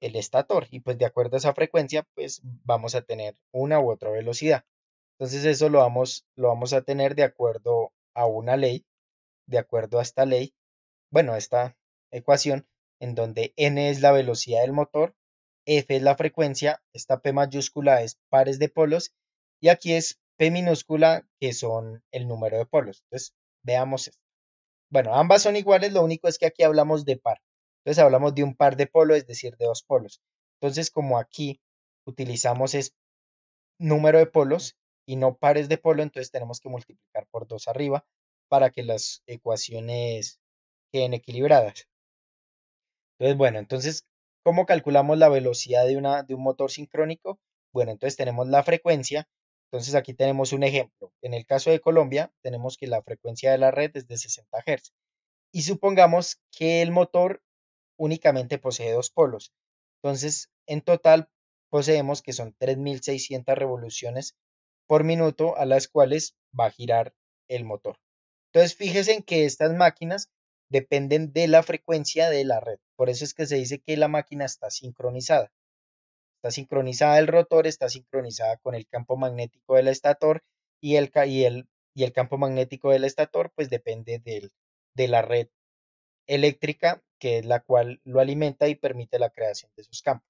el estator y pues de acuerdo a esa frecuencia pues vamos a tener una u otra velocidad. Entonces eso lo vamos, lo vamos a tener de acuerdo a una ley, de acuerdo a esta ley, bueno, a esta ecuación en donde n es la velocidad del motor, f es la frecuencia, esta p mayúscula es pares de polos y aquí es P minúscula, que son el número de polos. Entonces, veamos esto. Bueno, ambas son iguales, lo único es que aquí hablamos de par. Entonces, hablamos de un par de polos, es decir, de dos polos. Entonces, como aquí utilizamos es número de polos y no pares de polo, entonces tenemos que multiplicar por dos arriba para que las ecuaciones queden equilibradas. Entonces, bueno, entonces, ¿cómo calculamos la velocidad de, una, de un motor sincrónico? Bueno, entonces tenemos la frecuencia entonces aquí tenemos un ejemplo. En el caso de Colombia, tenemos que la frecuencia de la red es de 60 Hz. Y supongamos que el motor únicamente posee dos polos. Entonces, en total poseemos que son 3.600 revoluciones por minuto a las cuales va a girar el motor. Entonces, fíjense en que estas máquinas dependen de la frecuencia de la red. Por eso es que se dice que la máquina está sincronizada está sincronizada el rotor, está sincronizada con el campo magnético del estator y el, y el campo magnético del estator pues depende de la red eléctrica que es la cual lo alimenta y permite la creación de esos campos.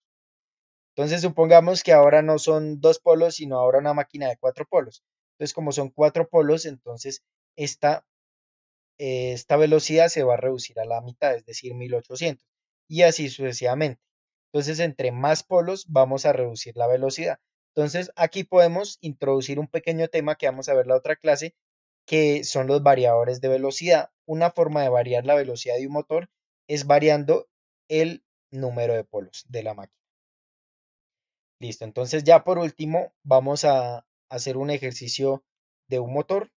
Entonces supongamos que ahora no son dos polos, sino ahora una máquina de cuatro polos. Entonces como son cuatro polos, entonces esta, eh, esta velocidad se va a reducir a la mitad, es decir, 1800, y así sucesivamente. Entonces, entre más polos vamos a reducir la velocidad. Entonces, aquí podemos introducir un pequeño tema que vamos a ver la otra clase, que son los variadores de velocidad. Una forma de variar la velocidad de un motor es variando el número de polos de la máquina. Listo, entonces ya por último vamos a hacer un ejercicio de un motor.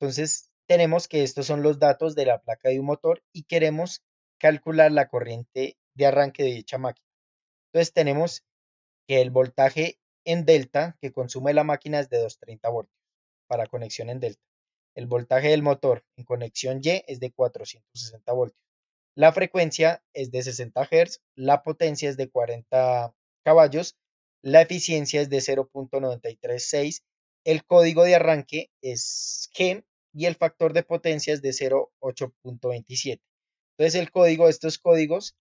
Entonces tenemos que estos son los datos de la placa de un motor y queremos calcular la corriente de arranque de dicha máquina. Entonces tenemos que el voltaje en delta que consume la máquina es de 230 voltios para conexión en delta. El voltaje del motor en conexión Y es de 460 voltios. La frecuencia es de 60 Hz, la potencia es de 40 caballos, la eficiencia es de 0.936, el código de arranque es G y el factor de potencia es de 0.8.27. Entonces el código, estos códigos,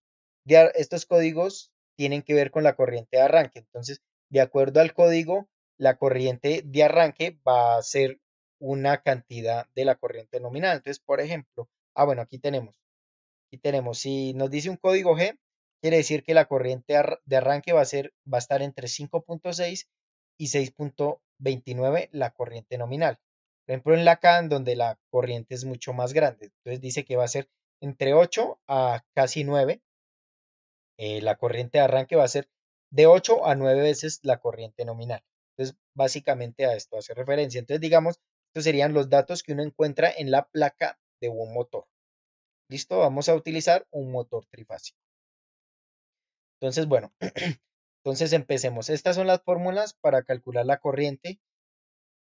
estos códigos tienen que ver con la corriente de arranque. Entonces, de acuerdo al código, la corriente de arranque va a ser una cantidad de la corriente nominal. Entonces, por ejemplo, ah, bueno, aquí tenemos, aquí tenemos, si nos dice un código G, quiere decir que la corriente de arranque va a ser, va a estar entre 5.6 y 6.29 la corriente nominal. Por ejemplo, en la CAN, donde la corriente es mucho más grande, entonces dice que va a ser entre 8 a casi 9 eh, la corriente de arranque va a ser de 8 a 9 veces la corriente nominal. Entonces, básicamente a esto hace referencia. Entonces, digamos, estos serían los datos que uno encuentra en la placa de un motor. Listo, vamos a utilizar un motor trifásico. Entonces, bueno, [clears throat] entonces empecemos. Estas son las fórmulas para calcular la corriente,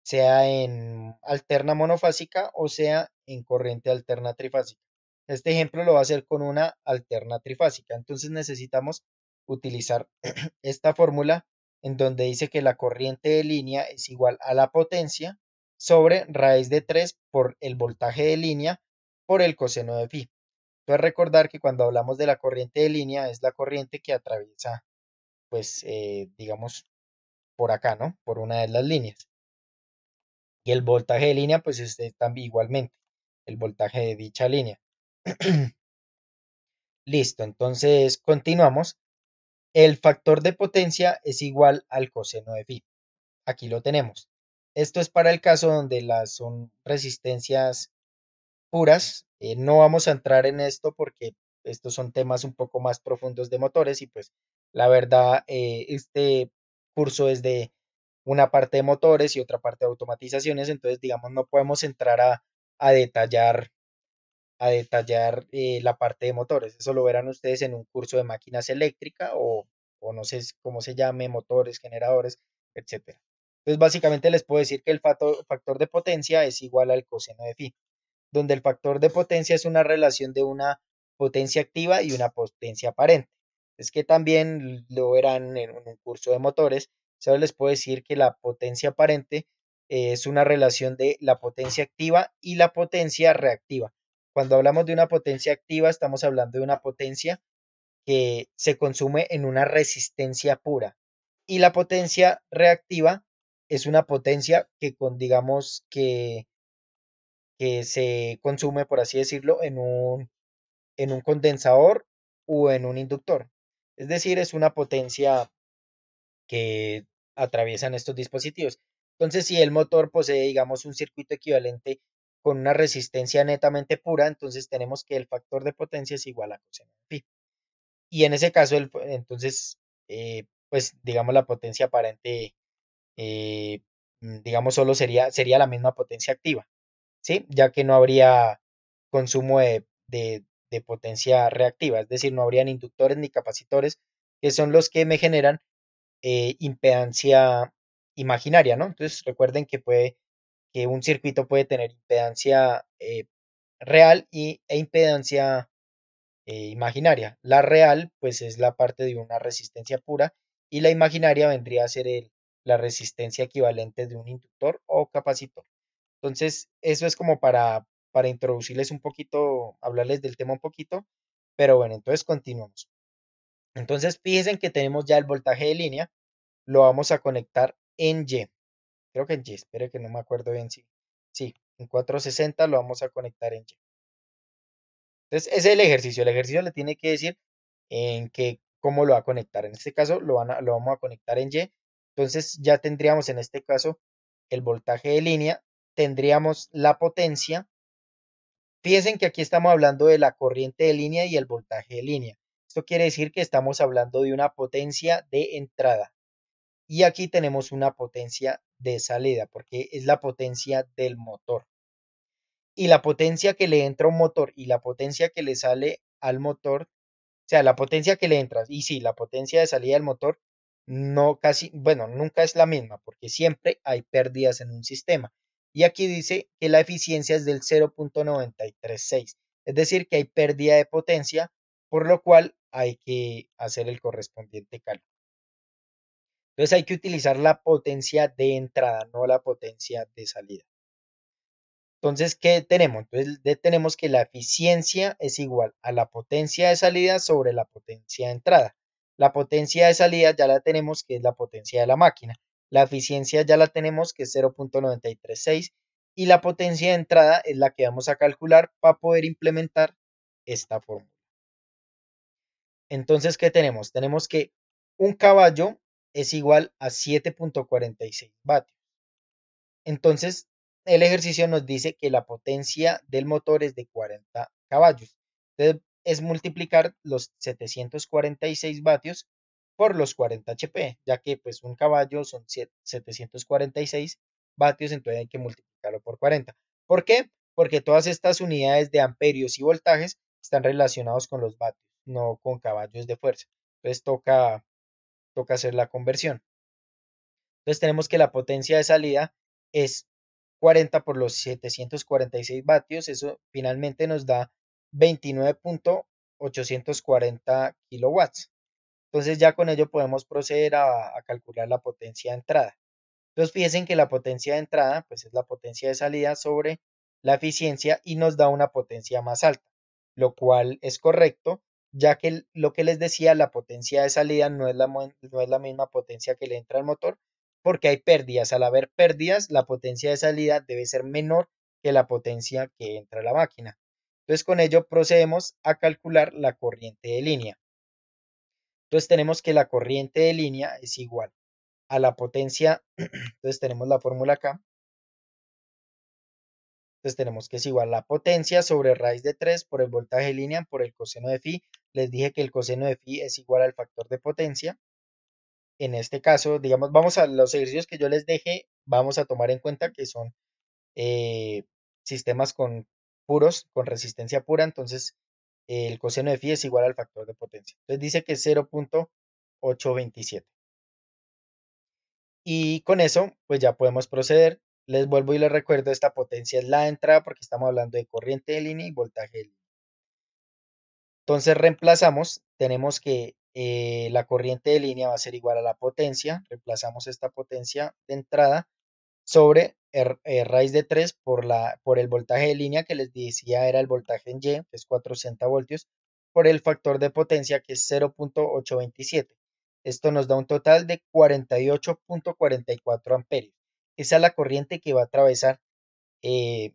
sea en alterna monofásica o sea en corriente alterna trifásica. Este ejemplo lo va a hacer con una alterna trifásica. Entonces necesitamos utilizar [clears throat] esta fórmula en donde dice que la corriente de línea es igual a la potencia sobre raíz de 3 por el voltaje de línea por el coseno de phi. Entonces recordar que cuando hablamos de la corriente de línea es la corriente que atraviesa, pues eh, digamos, por acá, ¿no? Por una de las líneas. Y el voltaje de línea, pues es también igualmente el voltaje de dicha línea. [clears throat] Listo, entonces continuamos. El factor de potencia es igual al coseno de phi. Aquí lo tenemos. Esto es para el caso donde las son resistencias puras. Eh, no vamos a entrar en esto porque estos son temas un poco más profundos de motores y pues la verdad eh, este curso es de una parte de motores y otra parte de automatizaciones, entonces digamos no podemos entrar a detallar a detallar eh, la parte de motores. Eso lo verán ustedes en un curso de máquinas eléctricas o, o no sé cómo se llame, motores, generadores, etcétera, Entonces, básicamente les puedo decir que el factor, de potencia es igual al coseno de phi, donde el factor de potencia es una relación de una potencia activa y una potencia aparente. Es que también lo verán en un curso de motores. Solo les puedo decir que la potencia aparente eh, es una relación de la potencia activa y la potencia reactiva. Cuando hablamos de una potencia activa, estamos hablando de una potencia que se consume en una resistencia pura. Y la potencia reactiva es una potencia que, con, digamos, que, que se consume, por así decirlo, en un, en un condensador o en un inductor. Es decir, es una potencia que atraviesan estos dispositivos. Entonces, si el motor posee, digamos, un circuito equivalente con una resistencia netamente pura, entonces tenemos que el factor de potencia es igual a coseno de Y en ese caso, entonces, eh, pues digamos la potencia aparente, eh, mm, digamos, solo sería, sería la misma potencia activa, ¿sí? Ya que no habría consumo de, potencia reactiva, es decir, no habrían inductores ni capacitores, que son los que me generan eh, impedancia imaginaria, ¿no? Entonces recuerden que puede que un circuito puede tener impedancia eh, real y, e impedancia eh, imaginaria. La real, pues es la parte de una resistencia pura y la imaginaria vendría a ser el, la resistencia equivalente de un inductor o capacitor. Entonces, eso es como para, para introducirles un poquito, hablarles del tema un poquito, pero bueno, entonces continuamos. Entonces, fíjense que tenemos ya el voltaje de línea, lo vamos a conectar en Y creo que en Y, espere que no me acuerdo bien si, sí, en 460 lo vamos a conectar en Y, Entonces, ese es el ejercicio, el ejercicio le tiene que decir en qué, cómo lo va a conectar, en este caso lo, van a, lo vamos a conectar en Y, entonces ya tendríamos en este caso el voltaje de línea, tendríamos la potencia, Piensen que aquí estamos hablando de la corriente de línea y el voltaje de línea. Esto quiere decir que estamos hablando de una potencia de entrada. Y aquí tenemos una potencia de salida, porque es la potencia del motor. Y la potencia que le entra a un motor y la potencia que le sale al motor, o sea, la potencia que le entra, y sí, la potencia de salida del motor, no casi, bueno, nunca es la misma, porque siempre hay pérdidas en un sistema. Y aquí dice que la eficiencia es del 0.936, es decir, que hay pérdida de potencia, por lo cual hay que hacer el correspondiente cálculo. Entonces hay que utilizar la potencia de entrada, no la potencia de salida. Entonces, ¿qué tenemos? Entonces tenemos que la eficiencia es igual a la potencia de salida sobre la potencia de entrada. La potencia de salida ya la tenemos, que es la potencia de la máquina. La eficiencia ya la tenemos, que es 0.936. Y la potencia de entrada es la que vamos a calcular para poder implementar esta fórmula. Entonces, ¿qué tenemos? Tenemos que un caballo es igual a 7.46 vatios. Entonces, el ejercicio nos dice que la potencia del motor es de 40 caballos. Entonces, es multiplicar los 746 vatios por los 40 HP, ya que pues un caballo son 746 vatios, entonces hay que multiplicarlo por 40. ¿Por qué? Porque todas estas unidades de amperios y voltajes están relacionados con los vatios, no con caballos de fuerza. Entonces toca toca hacer la conversión. Entonces tenemos que la potencia de salida es 40 por los 746 vatios, eso finalmente nos da 29.840 kilowatts. Entonces ya con ello podemos proceder a, calcular la potencia de entrada. Entonces fíjense que la potencia de entrada pues es la potencia de salida sobre la eficiencia y nos da una potencia más alta, lo cual es correcto ya que lo que les decía, la potencia de salida no es la, no es la misma potencia que le entra al motor, porque hay pérdidas. Al haber pérdidas, la potencia de salida debe ser menor que la potencia que entra a la máquina. Entonces con ello procedemos a calcular la corriente de línea. Entonces tenemos que la corriente de línea es igual a la potencia, [clears throat] entonces tenemos la fórmula acá, entonces tenemos que es igual la potencia sobre raíz de 3 por el voltaje de línea por el coseno de phi. Les dije que el coseno de phi es igual al factor de potencia. En este caso, digamos, vamos a los ejercicios que yo les dejé, vamos a tomar en cuenta que son eh, sistemas con puros, con resistencia pura, entonces el coseno de phi es igual al factor de potencia. Entonces dice que es 0.827. Y con eso, pues ya podemos proceder les vuelvo y les recuerdo, esta potencia es la entrada porque estamos hablando de corriente de línea y voltaje de línea. Entonces reemplazamos, tenemos que eh, la corriente de línea va a ser igual a la potencia, reemplazamos esta potencia de entrada sobre er, eh, raíz de 3 por, la, por el voltaje de línea que les decía era el voltaje en Y, que es 400 voltios, por el factor de potencia que es 0.827. Esto nos da un total de 48.44 amperios. Esa es la corriente que va a atravesar eh,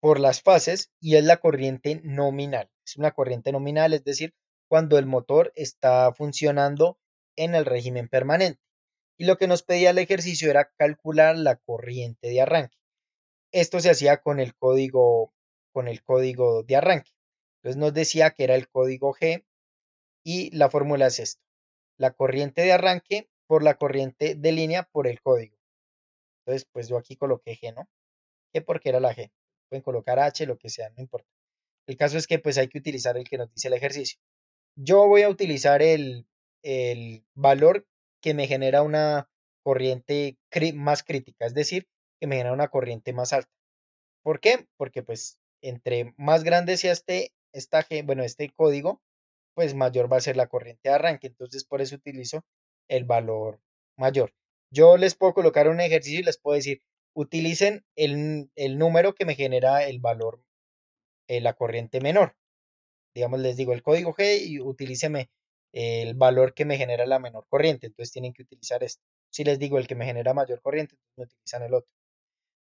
por las fases y es la corriente nominal. Es una corriente nominal, es decir, cuando el motor está funcionando en el régimen permanente. Y lo que nos pedía el ejercicio era calcular la corriente de arranque. Esto se hacía con el código, con el código de arranque. Entonces nos decía que era el código G y la fórmula es esto. La corriente de arranque por la corriente de línea por el código. Entonces, pues yo aquí coloqué G, ¿no? por porque era la G. Pueden colocar H, lo que sea, no importa. El caso es que pues hay que utilizar el que nos dice el ejercicio. Yo voy a utilizar el, el valor que me genera una corriente más crítica, es decir, que me genera una corriente más alta. ¿Por qué? Porque pues entre más grande sea este, esta, bueno, este código, pues mayor va a ser la corriente de arranque. Entonces por eso utilizo el valor mayor. Yo les puedo colocar un ejercicio y les puedo decir, utilicen el, número que me genera el valor, eh, la corriente menor. Digamos, les digo el código G y utilíceme el valor que me genera la menor corriente. Entonces tienen que utilizar esto. Si les digo el que me genera mayor corriente, me utilizan el otro.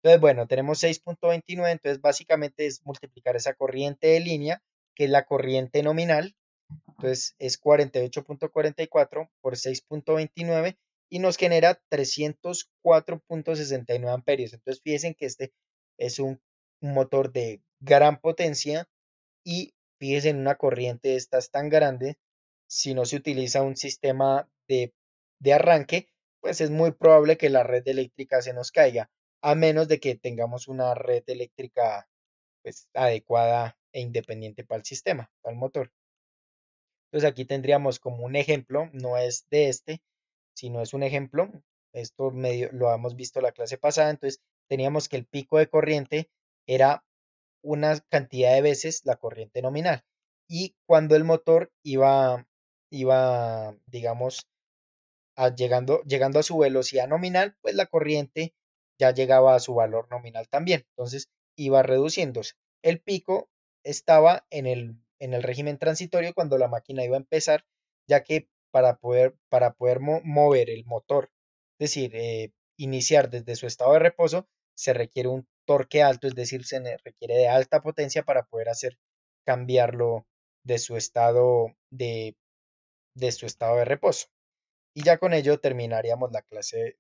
Entonces, bueno, tenemos 6.29. Entonces, básicamente es multiplicar esa corriente de línea, que es la corriente nominal. Entonces, es 48.44 por 6.29 y nos genera 304.69 amperios. Entonces fíjense que este es un, motor de gran potencia y fíjense en una corriente de estas tan grande, si no se utiliza un sistema de, de arranque, pues es muy probable que la red eléctrica se nos caiga, a menos de que tengamos una red eléctrica pues, adecuada e independiente para el sistema, para el motor. Entonces aquí tendríamos como un ejemplo, no es de este, si no es un ejemplo. Esto medio, lo hemos visto la clase pasada, entonces teníamos que el pico de corriente era una cantidad de veces la corriente nominal. Y cuando el motor iba, iba digamos, llegando, llegando a su velocidad nominal, pues la corriente ya llegaba a su valor nominal también. Entonces iba reduciéndose. El pico estaba en el, en el régimen transitorio cuando la máquina iba a empezar, ya que para poder, para poder mover el motor. Es decir, eh, iniciar desde su estado de reposo se requiere un torque alto, es decir, se requiere de alta potencia para poder hacer cambiarlo de su estado de, de su estado de reposo. Y ya con ello terminaríamos la clase de